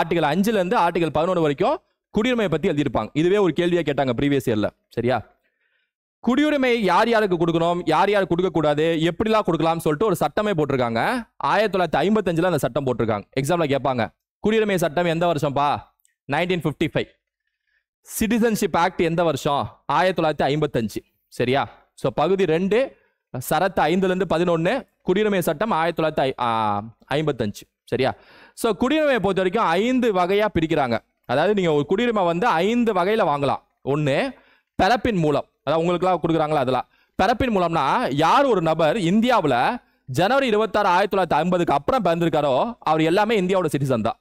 ஆர்டிகல் அஞ்சுலேருந்து ஆர்டிகல் பதினொன்று வரைக்கும் குடியுரிமையை பற்றி எழுதியிருப்பாங்க இதுவே ஒரு கேள்வியாக கேட்டாங்க ப்ரீவியஸ் இயரில் சரியா குடியுரிமை யார் யாருக்கு கொடுக்கணும் யார் யார் கொடுக்கக்கூடாது எப்படிலாம் கொடுக்கலாம்னு சொல்லிட்டு ஒரு சட்டமே போட்டிருக்காங்க ஆயிரத்தி தொள்ளாயிரத்தி ஐம்பத்தஞ்சில் அந்த சட்டம் போட்டிருக்காங்க எக்ஸாம்பிள் கேட்பாங்க குடியுரிமை சட்டம் எந்த வருஷம்ப்பா nineteen fifty five citizenship act எந்த வருஷம் ஆயிரத்தி தொள்ளாயிரத்தி ஐம்பத்தஞ்சு சரியா ஸோ பகுதி ரெண்டு சரத்து ஐந்துலேருந்து பதினொன்று குடியுரிமை சட்டம் ஆயிரத்தி தொள்ளாயிரத்தி ஐம்பத்தஞ்சு சரியா ஸோ குடியுரிமையை பொறுத்த வரைக்கும் ஐந்து வகையாக பிரிக்கிறாங்க அதாவது நீங்கள் ஒரு குடியுரிமை வந்து ஐந்து வகையில் வாங்கலாம் ஒன்று பிறப்பின் மூலம் அதான் உங்களுக்குலாம் கொடுக்குறாங்களா அதெல்லாம் பிறப்பின் மூலம்னா யார் ஒரு நபர் இந்தியாவில் ஜனவரி இருபத்தாறு ஆயிரத்தி தொள்ளாயிரத்தி ஐம்பதுக்கு அப்புறம் பிறந்திருக்காரோ அவர் எல்லாமே இந்தியாவோட சிட்டிசன் தான்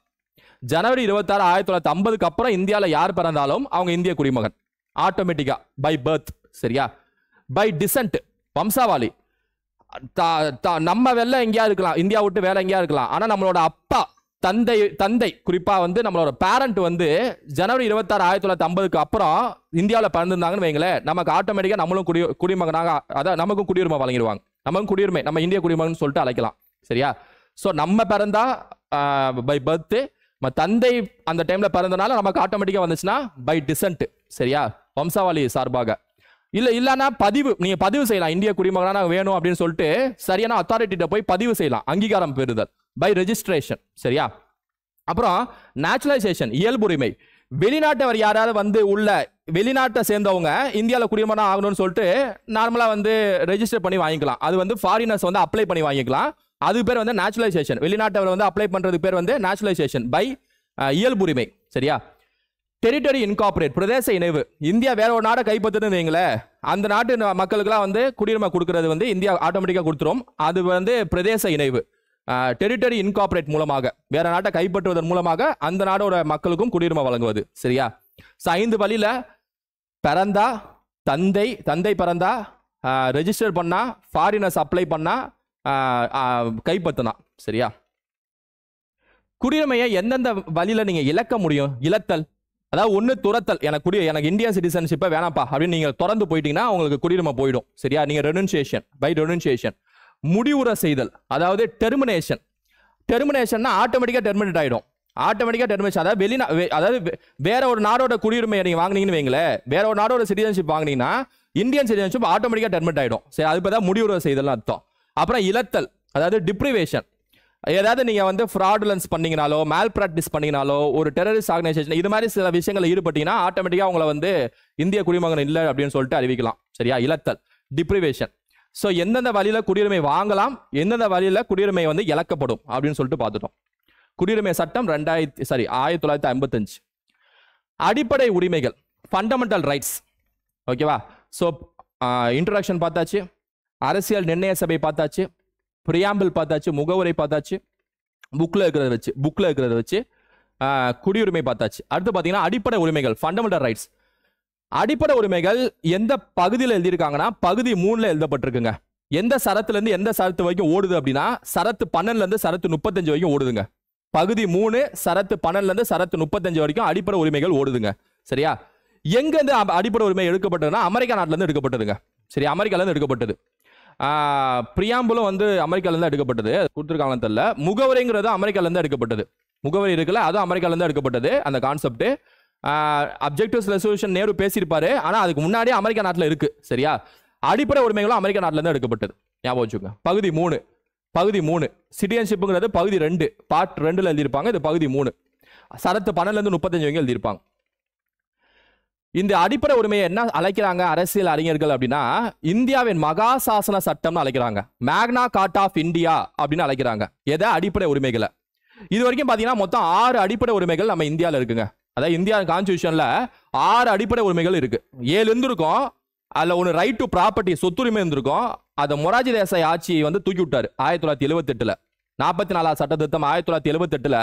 ஜனவரி இருபத்தாறு ஆயிரத்தி தொள்ளாயிரத்தி ஐம்பதுக்கு அப்புறம் இந்தியாவில் யார் பிறந்தாலும் அவங்க இந்திய குடிமகன் ஆட்டோமேட்டிக்காக பை பர்த் சரியா பை டிசன்ட் வம்சாவாளி நம்ம வெளில எங்கேயா இருக்கலாம் இந்தியா விட்டு வேலை எங்கேயா இருக்கலாம் ஆனால் நம்மளோட அப்பா தந்தை தந்தை குறிப்பாக வந்து நம்மளோட பேரண்ட் வந்து ஜனவரி இருபத்தாறு ஆயிரத்தி தொள்ளாயிரத்தி ஐம்பதுக்கு அப்புறம் இந்தியாவில் பிறந்திருந்தாங்கன்னு வைங்களேன் நமக்கு ஆட்டோமேட்டிக்காக நம்மளும் குடி குடிமகனாக அதான் நமக்கும் குடியுரிமை வழங்கிடுவாங்க நமக்கும் குடியுரிமை நம்ம இந்திய குடிமகன் சொல்லிட்டு அழைக்கலாம் சரியா ஸோ நம்ம பிறந்தா பை பர்த்து நம்ம தந்தை அந்த டைமில் பிறந்தனால நமக்கு ஆட்டோமேட்டிக்காக வந்துச்சுன்னா பை டிசன்ட் சரியா வம்சாவளி சார்பாக இல்ல இல்லனா பதிவு நீங்க பதிவு செய்யலாம் இந்திய குடிமகனா வேணும் அப்படின்னு சொல்லிட்டு சரியான அத்தாரிட்டிட்ட போய் பதிவு செய்யலாம் அங்கீகாரம் பெறுதல் பை ரெஜிஸ்ட்ரேஷன் சரியா அப்புறம் நேச்சுரலைசேஷன் இயல்புரிமை வெளிநாட்டவர் யாராவது வந்து உள்ள வெளிநாட்டை சேர்ந்தவங்க இந்தியாவில் குடிமகனாக ஆகணும்னு சொல்லிட்டு நார்மலாக வந்து ரெஜிஸ்டர் பண்ணி வாங்கிக்கலாம் அது வந்து ஃபாரினர்ஸ் வந்து அப்ளை பண்ணி வாங்கிக்கலாம் அது பேர் வந்து நேச்சுரலைசேஷன் வெளிநாட்டவர் வந்து அப்ளை பண்ணுறது பேர் வந்து நேச்சுரலைசேஷன் பை இயல்புரிமை சரியா டெரிட்டரி இன்கார்பரேட் பிரதேச இணைவு இந்தியா வேற ஒரு நாடை கைப்பற்றுன்னு வைங்களேன் அந்த நாட்டு மக்களுக்குலாம் வந்து குடியுரிமை கொடுக்கறது வந்து இந்தியா ஆட்டோமேட்டிக்காக கொடுத்துரும் அது வந்து பிரதேச இணைவு டெரிட்டரி இன்கார்பரேட் மூலமாக வேற நாட்டை கைப்பற்றுவதன் மூலமாக அந்த நாடோட மக்களுக்கும் குடியுரிமை வழங்குவது சரியா ஸோ ஐந்து வழியில் பிறந்தா தந்தை தந்தை பிறந்தா ரெஜிஸ்டர் பண்ணா ஃபாரினர்ஸ் அப்ளை பண்ணா கைப்பற்றினா சரியா குடியுரிமையை எந்தெந்த வழியில் நீங்கள் இழக்க முடியும் இழத்தல் அதாவது ஒன்று துரத்தல் எனக்கு குடி எனக்கு இந்தியன் சிட்டிசன்ஷிப்பை வேணாப்பா அப்படின்னு நீங்கள் திறந்து போயிட்டீங்கன்னா உங்களுக்கு குடியுரிமை போயிடும் சரியா நீங்கள் ரெனுன்சியேஷன் பை ரெனுன்சியேஷன் முடிவுற செய்தல் அதாவது டெர்மினேஷன் டெர்மினேஷன்னா ஆட்டோமேட்டிக்காக டெர்மினேட் ஆகிடும் ஆட்டோமேட்டிக்காக டெர்மினேஷன் அதாவது வெளிநா அதாவது வேற ஒரு நாடோட குடியுரிமை நீங்கள் வாங்கினீங்கன்னு வைங்களே வேற ஒரு நாடோட சிட்டிசன்ஷிப் வாங்கினீங்கன்னா இந்தியன் சிட்டிசன்ஷிப் ஆட்டோமேட்டிக்காக டெர்மினேட் ஆகிடும் சரி அது பார்த்தா முடிவுற செய்தல்னு அர்த்தம் அப்புறம் இழத்தல் அதாவது டிப்ரிவேஷன் ஏதாவது நீங்கள் வந்து ஃப்ராடுலன்ஸ் பண்ணிங்கனாலோ மேல் ப்ராக்டிஸ் பண்ணிங்கனாலோ ஒரு டெரரிஸ்ட் ஆர்கனைசேஷன் இது மாதிரி சில விஷயங்களில் ஈடுபட்டீங்கன்னா ஆட்டோமேட்டிக்காக உங்களை வந்து இந்திய குடிமகன் இல்லை அப்படின்னு சொல்லிட்டு அறிவிக்கலாம் சரியா இழத்தல் டிப்ரிவேஷன் ஸோ எந்தெந்த வழியில் குடியுரிமை வாங்கலாம் எந்தெந்த வழியில் குடியுரிமை வந்து இழக்கப்படும் அப்படின்னு சொல்லிட்டு பார்த்துட்டோம் குடியுரிமை சட்டம் ரெண்டாயிரத்தி சாரி ஆயிரத்தி தொள்ளாயிரத்தி ஐம்பத்தஞ்சு அடிப்படை உரிமைகள் ஃபண்டமெண்டல் ரைட்ஸ் ஓகேவா ஸோ இன்ட்ரடக்ஷன் பார்த்தாச்சு அரசியல் நிர்ணய சபை பார்த்தாச்சு பிரியாம்பிள் பார்த்தாச்சு முகவரை பார்த்தாச்சு புக்கில் இருக்கிறத வச்சு புக்கில் இருக்கிறத வச்சு குடியுரிமை பார்த்தாச்சு அடுத்து பார்த்தீங்கன்னா அடிப்படை உரிமைகள் ஃபண்டமெண்டல் ரைட்ஸ் அடிப்படை உரிமைகள் எந்த பகுதியில் எழுதியிருக்காங்கன்னா பகுதி மூணில் எழுதப்பட்டிருக்குங்க எந்த சரத்துலேருந்து எந்த சரத்து வரைக்கும் ஓடுது அப்படின்னா சரத்து பன்னெண்டுலேருந்து சரத்து முப்பத்தஞ்சு வரைக்கும் ஓடுதுங்க பகுதி மூணு சரத்து பன்னெண்டுலேருந்து சரத்து முப்பத்தஞ்சு வரைக்கும் அடிப்படை உரிமைகள் ஓடுதுங்க சரியா எங்கேருந்து அடிப்படை உரிமை எடுக்கப்பட்டதுன்னா அமெரிக்கா நாட்டிலேருந்து எடுக்கப்பட்டதுங்க சரி அமெரிக்காலேருந்து எடுக்கப்பட்டது பிரியாம்புலும் வந்து அமெரிக்காலேருந்து எடுக்கப்பட்டது கொடுத்துருக்காங்க தெரியல முகவரிங்கிறது அமெரிக்காலேருந்து எடுக்கப்பட்டது முகவரி இருக்குல்ல அதுவும் அமெரிக்காலேருந்து எடுக்கப்பட்டது அந்த கான்செப்ட் அப்ஜெக்டிவ்ஸ் ரெசல்யூஷன் நேரு பேசியிருப்பாரு ஆனால் அதுக்கு முன்னாடியே அமெரிக்கா நாட்டில் இருக்கு சரியா அடிப்படை உரிமைகளும் அமெரிக்கா நாட்டிலேருந்து எடுக்கப்பட்டது ஞாபகம் வச்சுக்கோங்க பகுதி மூணு பகுதி மூணு சிட்டிசன்ஷிப்புங்கிறது பகுதி ரெண்டு பார்ட் ரெண்டில் எழுதியிருப்பாங்க இது பகுதி மூணு சரத்து பன்னெண்டுலேருந்து முப்பத்தஞ்சு வரைக்கும் எழுதியிருப்பாங்க இந்த அடிப்படை உரிமையை என்ன அழைக்கிறாங்க அரசியல் அறிஞர்கள் அப்படின்னா இந்தியாவின் மகா சாசன சட்டம்னு அழைக்கிறாங்க மேக்னா கார்ட் ஆஃப் இந்தியா அப்படின்னு அழைக்கிறாங்க எதை அடிப்படை உரிமைகளை இது வரைக்கும் பார்த்தீங்கன்னா மொத்தம் ஆறு அடிப்படை உரிமைகள் நம்ம இந்தியாவில் இருக்குங்க அதாவது இந்தியா கான்ஸ்டியூஷனில் ஆறு அடிப்படை உரிமைகள் இருக்கு ஏழு இருந்திருக்கும் அதில் ஒன்று ரைட் டு ப்ராப்பர்ட்டி சொத்துரிமை இருந்திருக்கும் அதை மொராஜி தேசாய் ஆட்சியை வந்து தூக்கி விட்டார் ஆயிரத்தி தொள்ளாயிரத்தி எழுபத்தெட்டில் நாற்பத்தி நாலாவது சட்ட திருத்தம் ஆயிரத்தி தொள்ளாயிரத்தி எழுபத்தெட்டில்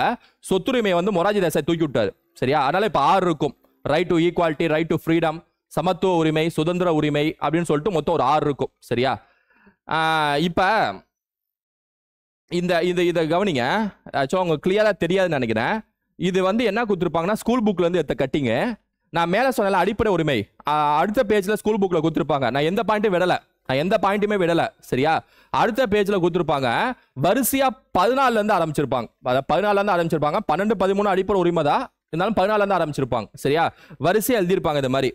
சொத்துரிமையை வந்து மொராஜி தேசாய் தூக்கி விட்டார் சரியா அதனால இப்போ ஆறு இருக்கும் right to equality right to freedom சமத்துவ உரிமை சுதந்திர உரிமை அப்படின்னு சொல்லிட்டு மொத்தம் ஒரு ஆறு இருக்கும் சரியா இப்போ இந்த இது இதை கவனிங்க ஆக்சுவலாக உங்களுக்கு கிளியராக தெரியாதுன்னு நினைக்கிறேன் இது வந்து என்ன கொடுத்துருப்பாங்கன்னா ஸ்கூல் புக்லேருந்து எடுத்த கட்டிங்க நான் மேலே சொன்னால அடிப்படை உரிமை அடுத்த பேஜில் ஸ்கூல் புக்கில் கொடுத்துருப்பாங்க நான் எந்த பாயிண்ட்டும் விடலை நான் எந்த பாயிண்ட்டுமே விடலை சரியா அடுத்த பேஜில் கொடுத்துருப்பாங்க வரிசையாக பதினாலுலேருந்து ஆரம்பிச்சிருப்பாங்க பதினாலருந்து ஆரம்பிச்சிருப்பாங்க பன்னெண்டு பதிமூணு அடிப்படை உரிமை தான் இருந்தாலும் பதினாலாம் தான் ஆரம்பிச்சிருப்பாங்க சரியா வரிசையாக எழுதியிருப்பாங்க இந்த மாதிரி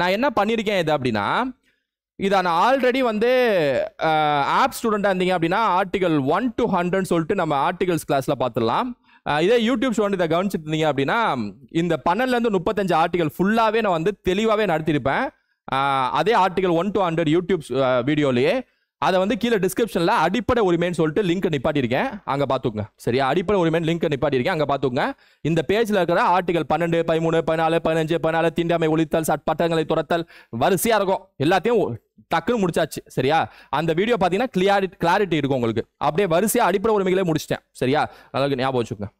நான் என்ன பண்ணியிருக்கேன் இது அப்படின்னா இதை நான் ஆல்ரெடி வந்து ஆப் ஸ்டூடெண்ட்டாக இருந்தீங்க அப்படின்னா ஆர்டிகல் ஒன் டு ஹண்ட்ரட்னு சொல்லிட்டு நம்ம ஆர்டிகல்ஸ் கிளாஸில் பார்த்துடலாம் இதே யூடியூப் ஸ்டூடெண்ட் இதை கவனிச்சுட்டு இருந்தீங்க அப்படின்னா இந்த பன்னெண்டுலேருந்து முப்பத்தஞ்சு ஆர்டிகல் ஃபுல்லாகவே நான் வந்து தெளிவாகவே நடத்தியிருப்பேன் அதே article one to hundred YouTube வீடியோலேயே அதை வந்து கீழே டிஸ்கிரிப்ஷனில் அடிப்படை உரிமைன்னு சொல்லிட்டு லிங்க் நிப்பாட்டியிருக்கேன் அங்கே பார்த்துக்கோங்க சரியா அடிப்படை உரிமைன்னு லிங்க் நிப்பாட்டியிருக்கேன் அங்கே பார்த்துக்கோங்க இந்த பேஜில் இருக்கிற ஆர்டிகல் பன்னெண்டு பதிமூணு பதினாலு பதினஞ்சு பதினாலு தீண்டாமை ஒழித்தல் சட்டங்களை துரத்தல் வரிசையாக இருக்கும் எல்லாத்தையும் டக்குன்னு முடிச்சாச்சு சரியா அந்த வீடியோ பார்த்தீங்கன்னா கிளியாரி கிளாரிட்டி இருக்கும் உங்களுக்கு அப்படியே வரிசையாக அடிப்படை உரிமைகளே முடிச்சிட்டேன் சரியா அதாவது ஞாபகம் வச்சுக்கோங்க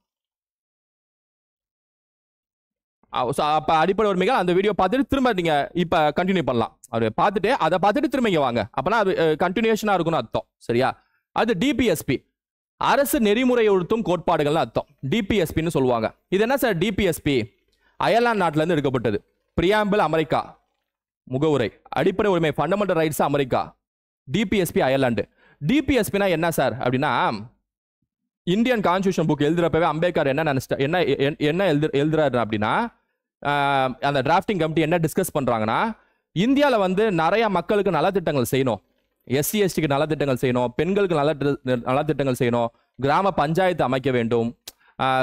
அப்போ அடிப்படை உரிமைகள் அந்த வீடியோ பார்த்துட்டு திரும்ப நீங்கள் இப்போ கண்டினியூ பண்ணலாம் அது பார்த்துட்டு அதை பார்த்துட்டு திரும்ப இங்கே வாங்க அப்போனா அது கண்டினியூஷனாக இருக்கும்னு அர்த்தம் சரியா அது டிபிஎஸ்பி அரசு நெறிமுறையுறுத்தும் கோட்பாடுகள்னு அர்த்தம் டிபிஎஸ்பின்னு சொல்லுவாங்க இது என்ன சார் டிபிஎஸ்பி அயர்லாந்து நாட்டிலேருந்து எடுக்கப்பட்டது பிரியாம்பிள் அமெரிக்கா முகவுரை அடிப்படை உரிமை fundamental rights America DPSP Ireland டிபிஎஸ்பினா என்ன சார் அப்படின்னா இந்தியன் கான்ஸ்டியூஷன் புக் எழுதுறப்பவே அம்பேத்கர் என்ன நினைச்சிட்ட என்ன என்ன எழுது எழுதுறாரு அப்படின்னா அந்த டிராஃப்டிங் கமிட்டி என்ன டிஸ்கஸ் பண்ணுறாங்கன்னா இந்தியாவில் வந்து நிறையா மக்களுக்கு நலத்திட்டங்கள் செய்யணும் எஸ்சி எஸ்டிக்கு நலத்திட்டங்கள் செய்யணும் பெண்களுக்கு நல நலத்திட்டங்கள் செய்யணும் கிராம பஞ்சாயத்து அமைக்க வேண்டும்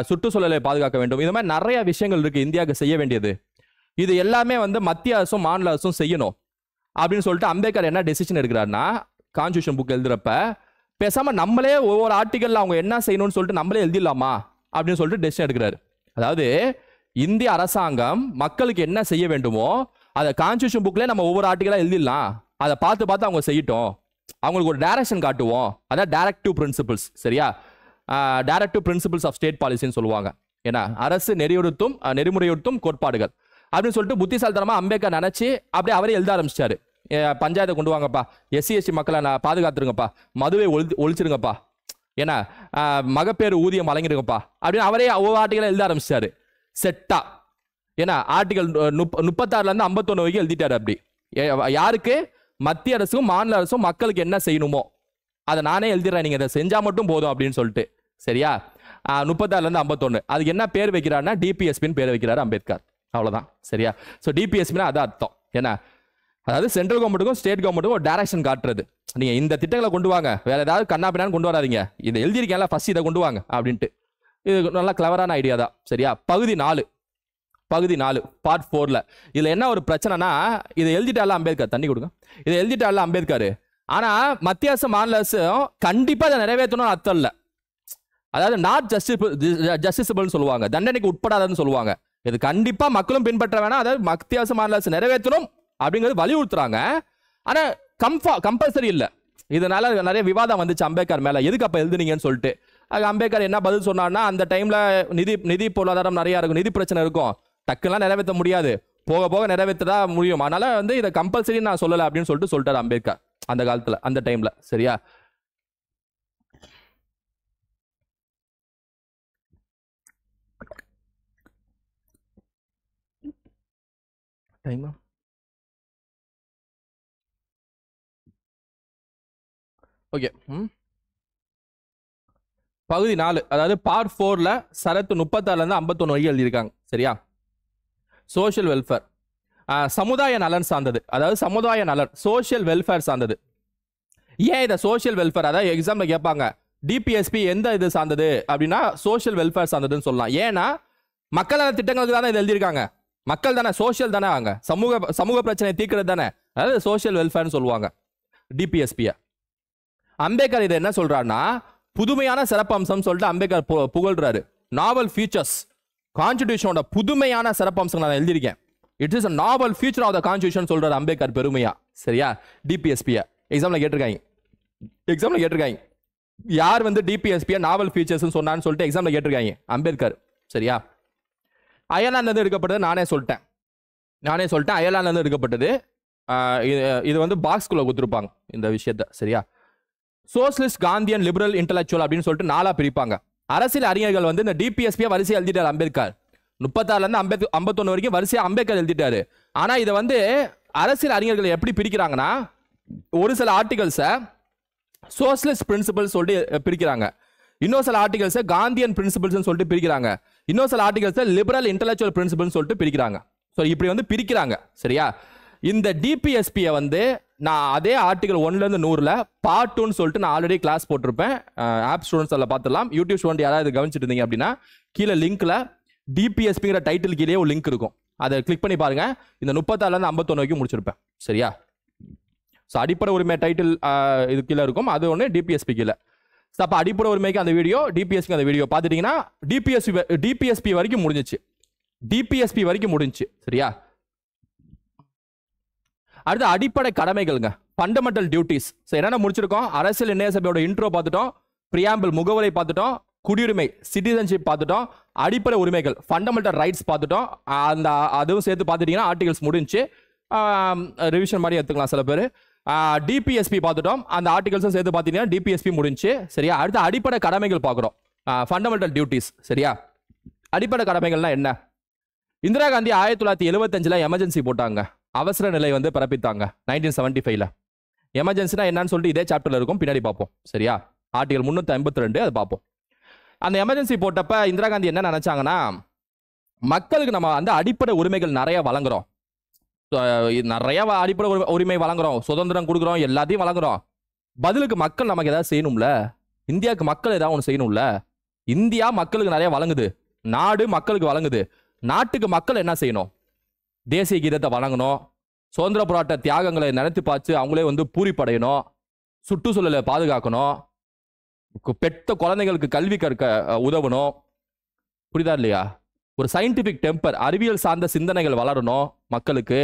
சுற்றுச்சூழலை பாதுகாக்க வேண்டும் இது மாதிரி நிறைய விஷயங்கள் இருக்குது இந்தியாவுக்கு செய்ய வேண்டியது இது எல்லாமே வந்து மத்திய அரசும் மாநில அரசும் செய்யணும் அப்படின்னு சொல்லிட்டு அம்பேத்கர் என்ன டெசிஷன் எடுக்கிறாருன்னா கான்ஸ்டியூஷன் புக் எழுதுறப்ப பேசாமல் நம்மளே ஒவ்வொரு ஆர்டிக்கலில் அவங்க என்ன செய்யணும்னு சொல்லிட்டு நம்மளே எழுதிடலாமா அப்படின்னு சொல்லிட்டு டெசிஷன் எடுக்கிறாரு அதாவது இந்திய அரசாங்கம் மக்களுக்கு என்ன செய்ய வேண்டுமோ அதை கான்ஸ்டியூஷன் புக்கில் நம்ம ஒவ்வொரு ஆர்டிகலாக எழுதிடலாம் அதை பார்த்து பார்த்து அவங்க செய்யட்டும் அவங்களுக்கு ஒரு டைரக்ஷன் காட்டுவோம் அதான் டைரக்டிவ் பிரின்சிபிள்ஸ் சரியா டைரக்டிவ் பிரின்சிபிள்ஸ் ஆஃப் ஸ்டேட் பாலிசின்னு சொல்லுவாங்க ஏன்னா அரசு நெறியுறுத்தும் நெறிமுறையுறுத்தும் கோட்பாடுகள் அப்படின்னு சொல்லிட்டு புத்திசாலித்தனமாக அம்பேத்கர் நினச்சி அப்படியே அவரே எழுத ஆரம்பிச்சிட்டாரு பஞ்சாயத்தை கொண்டு வாங்கப்பா எஸ்சி எஸ்டி மக்களை நான் பாதுகாத்துருங்கப்பா மதுவை ஒழி ஒழிச்சிருங்கப்பா ஏன்னா மகப்பேறு ஊதியம் வழங்கிருங்கப்பா அப்படின்னு அவரே ஒவ்வொரு ஆட்டிகளை எழுத ஆரம்பிச்சிட்டாரு செட்டா ஏன்னா ஆர்டிகல் முப்பத்தாறுல இருந்து ஐம்பத்தொன்னு வரைக்கும் எழுதிட்டாரு அப்படி யாருக்கு மத்திய அரசும் மாநில அரசும் மக்களுக்கு என்ன செய்யணுமோ அதை நானே எழுதிடுறேன் நீங்க இதை செஞ்சா மட்டும் போதும் அப்படின்னு சொல்லிட்டு சரியா முப்பத்தாறுல இருந்து ஐம்பத்தொன்னு அதுக்கு என்ன பேர் வைக்கிறாருன்னா டிபிஎஸ்பின்னு பேர் வைக்கிறாரு அம்பேத்கர் அவ்வளவுதான் சரியா ஸோ டிபிஎஸ்பின்னா அது அர்த்தம் ஏன்னா அதாவது சென்ட்ரல் கவர்மெண்ட்டுக்கும் ஸ்டேட் கவர்மெண்ட்டுக்கும் ஒரு டேரக்ஷன் காட்டுறது நீங்க இந்த திட்டங்களை கொண்டு வாங்க வேற ஏதாவது கண்ணா பின்னான்னு கொண்டு வராதிங்க இதை எழுதியிருக்கேன்ல ஃபர்ஸ்ட் இதை கொண்டு வாங்க அப்படின்ட்டு இது நல்லா கிளவரான ஐடியா தான் சரியா பகுதி நாலு பகுதி நாலு பார்ட் ஃபோரில் இதில் என்ன ஒரு பிரச்சனைனா இதை எழுதிட்டால அம்பேத்கர் தண்ணி கொடுங்க இதை எழுதிட்டால அம்பேத்கர் ஆனால் மத்திய அரசு மாநில அரசும் கண்டிப்பாக அதை நிறைவேற்றணும்னு அர்த்தம் இல்லை அதாவது நாட் ஜஸ்டிஸ் ஜஸ்டிஸபிள்னு சொல்லுவாங்க தண்டனைக்கு உட்படாதன்னு சொல்லுவாங்க இது கண்டிப்பாக மக்களும் பின்பற்ற வேணாம் அதாவது மத்திய அரசு மாநில அரசு நிறைவேற்றணும் அப்படிங்கிறது வலியுறுத்துறாங்க ஆனால் கம்ஃபா கம்பல்சரி இல்லை இதனால நிறைய விவாதம் வந்துச்சு அம்பேத்கர் மேலே எதுக்கு அப்போ எழுதுனீங்கன்னு சொல்லிட்டு அம்பேத்கர் என்ன பதில் சொன்னார்னா அந்த டைமில் நிதி நிதி பொருளாதாரம் நிறையா இருக்கும் நிதி பிரச்சனை இருக்கும் டக்குலாம் நிறைவேற்ற முடியாது போக போக நிறைவேற்றதா முடியும் அதனால் வந்து இதை கம்பல்சரி நான் சொல்லலை அப்படின்னு சொல்லிட்டு சொல்லிட்டார் அம்பேத்கர் அந்த காலத்தில் அந்த டைமில் சரியா ஓகே ம் பகுதி நாலு அதாவது பார் ஃபோரில் சரத்து முப்பத்தாறுலேருந்து ஐம்பத்தொன்று வழி எழுதியிருக்காங்க சரியா சோஷியல் வெல்ஃபேர் சமுதாய நலன் சார்ந்தது அதாவது சமுதாய நலன் சோஷியல் வெல்ஃபேர் சார்ந்தது ஏன் இதை சோஷியல் வெல்ஃபேர் அதாவது எக்ஸாம்பிள் கேட்பாங்க டிபிஎஸ்பி எந்த இது சார்ந்தது அப்படின்னா சோஷியல் வெல்ஃபேர் சார்ந்ததுன்னு சொல்லலாம் ஏன்னா மக்கள் நல திட்டங்களுக்கு தானே இது எழுதியிருக்காங்க மக்கள் தானே சோஷியல் தானே அவங்க சமூக சமூக பிரச்சனை தீர்க்கிறது தானே அதாவது சோஷியல் வெல்ஃபேர்னு சொல்லுவாங்க டிபிஎஸ்பியை அம்பேத்கர் இதை என்ன சொல்கிறாருன்னா புதுமையான சிறப்பம்சம் சொல்லிட்டு அம்பேத்கர் புகழ்றாரு நாவல் ஃபியூச்சர்ஸ் கான்ஸ்டியூஷனோட புதுமையான சிறப்பம்சங்கள் நான் எழுதியிருக்கேன் it is a novel future of the constitution சொல்றாரு அம்பேத்கர் பெருமையா சரியா டிபிஎஸ்பியை எக்ஸாம்ல கேட்டிருக்காங்க எக்ஸாம்ல கேட்டிருக்காங்க யார் வந்து டிபிஎஸ்பியை நாவல் ஃபீச்சர்ஸ்னு சொன்னான்னு சொல்லிட்டு எக்ஸாம்ல கேட்டிருக்காங்க அம்பேத்கர் சரியா அயர்லாந்துலேருந்து எடுக்கப்பட்டது நானே சொல்லிட்டேன் நானே சொல்லிட்டேன் அயர்லாந்துலேருந்து எடுக்கப்பட்டது இது வந்து பாக்ஸ்குள்ளே கொடுத்துருப்பாங்க இந்த விஷயத்த சரியா சோசியலிஸ்ட் காந்தியன் லிபரல் இன்டலெக்சுவல் அப்படின்னு சொல்லிட்டு நாலா பிரிப்பாங்க அரசியல் அறிஞர்கள் வந்து இந்த டிபிஎஸ்பியை வரிசை எழுதிட்டார் அம்பேத்கர் முப்பத்தாறுலேருந்து அம்பேத் ஐம்பத்தொன்று வரைக்கும் வரிசையாக அம்பேத்கர் எழுதிட்டாரு ஆனால் இதை வந்து அரசியல் அறிஞர்கள் எப்படி பிரிக்கிறாங்கன்னா ஒரு சில ஆர்டிகல்ஸை சோசியலிஸ்ட் பிரின்சிபல் சொல்லிட்டு பிரிக்கிறாங்க இன்னும் சில ஆர்டிகல்ஸை காந்தியன் பிரின்சிபல்ஸ்னு சொல்லிட்டு பிரிக்கிறாங்க இன்னும் சில ஆர்டிகல்ஸை லிபரல் இன்டலெக்சுவல் பிரின்சிபல்னு சொல்லிட்டு பிரிக்கிறாங்க ஸோ இப்படி வந்து பிரிக்கிறாங்க சரியா இந்த டிபிஎஸ்பியை வந்து நான் அதே ஆர்டிகல் ஒன்லேருந்து நூறில் பார்ட் டூன்னு சொல்லிட்டு நான் ஆல்ரெடி கிளாஸ் போட்டிருப்பேன் ஆப் ஸ்டூடெண்ட்ஸ் அதில் பார்த்துலாம் யூடியூப் ஸ்டூடெண்ட் யாராவது கவனிச்சிட்டு இருந்தீங்க அப்படின்னா கீழே லிங்க்கில் டிபிஎஸ்பிங்கிற டைட்டில் கீழே ஒரு லிங்க் இருக்கும் அதை கிளிக் பண்ணி பாருங்கள் இந்த முப்பத்தாறுலேருந்து ஐம்பத்தொன்று வரைக்கும் முடிச்சிருப்பேன் சரியா ஸோ அடிப்படை உரிமை டைட்டில் இது கீழே இருக்கும் அது ஒன்று டிபிஎஸ்பி கீழே ஸோ அப்போ அடிப்படை உரிமைக்கு அந்த வீடியோ டிபிஎஸ்க்கு அந்த வீடியோ பார்த்துட்டிங்கன்னா டிபிஎஸ்பி டிபிஎஸ்பி வரைக்கும் முடிஞ்சிச்சு டிபிஎஸ்பி வரைக்கும் முடிஞ்சிச்சு சரியா அடுத்து அடிப்படை கடமைகள்ங்க ஃபண்டமெண்டல் டியூட்டிஸ் ஸோ என்னென்ன முடிச்சிருக்கோம் அரசியல் இணைய சபையோட இன்ட்ரோ பார்த்துட்டோம் பிரியாம்பிள் முகவரை பார்த்துட்டோம் குடியுரிமை சிட்டிசன்ஷிப் பார்த்துட்டோம் அடிப்படை உரிமைகள் ஃபண்டமெண்டல் ரைட்ஸ் பார்த்துட்டோம் அந்த அதுவும் சேர்த்து பார்த்துட்டிங்கன்னா ஆர்டிகல்ஸ் முடிஞ்சு ரிவிஷன் மாதிரி எடுத்துக்கலாம் சில பேர் டிபிஎஸ்பி பார்த்துட்டோம் அந்த ஆர்டிகல்ஸும் சேர்த்து பார்த்தீங்கன்னா டிபிஎஸ்பி முடிஞ்சு சரியா அடுத்து அடிப்படை கடமைகள் பார்க்குறோம் ஃபண்டமெண்டல் டியூட்டிஸ் சரியா அடிப்படை கடமைகள்னால் என்ன இந்திரா காந்தி ஆயிரத்தி தொள்ளாயிரத்தி எழுபத்தஞ்சில் எமர்ஜென்சி போட்டாங்க அவசர நிலை வந்து பிறப்பித்தாங்க நைன்டீன் செவன்டி ஃபைவ்ல எமர்ஜென்சினா என்னன்னு சொல்லிட்டு இதே சாப்டர்ல இருக்கும் பின்னாடி பார்ப்போம் சரியா ஆர்டிகல் முன்னூத்தி ஐம்பத்தி ரெண்டு அதை பார்ப்போம் அந்த எமர்ஜென்சி போட்டப்ப இந்திரா காந்தி என்ன நினைச்சாங்கன்னா மக்களுக்கு நம்ம வந்து அடிப்படை உரிமைகள் நிறைய வழங்குறோம் நிறைய அடிப்படை உரிமை வழங்குறோம் சுதந்திரம் கொடுக்குறோம் எல்லாத்தையும் வழங்குறோம் பதிலுக்கு மக்கள் நமக்கு ஏதாவது செய்யணும்ல இந்தியாவுக்கு மக்கள் ஏதாவது ஒன்று செய்யணும்ல இந்தியா மக்களுக்கு நிறைய வழங்குது நாடு மக்களுக்கு வழங்குது நாட்டுக்கு மக்கள் என்ன செய்யணும் தேசிய கீதத்தை வழங்கணும் சுதந்திர போராட்ட தியாகங்களை நினைத்து பார்த்து அவங்களே வந்து பூரிப்படையணும் சுற்றுச்சூழலை பாதுகாக்கணும் பெத்த குழந்தைங்களுக்கு கல்வி கற்க உதவணும் புரியுதா இல்லையா ஒரு சயின்டிஃபிக் டெம்பர் அறிவியல் சார்ந்த சிந்தனைகள் வளரணும் மக்களுக்கு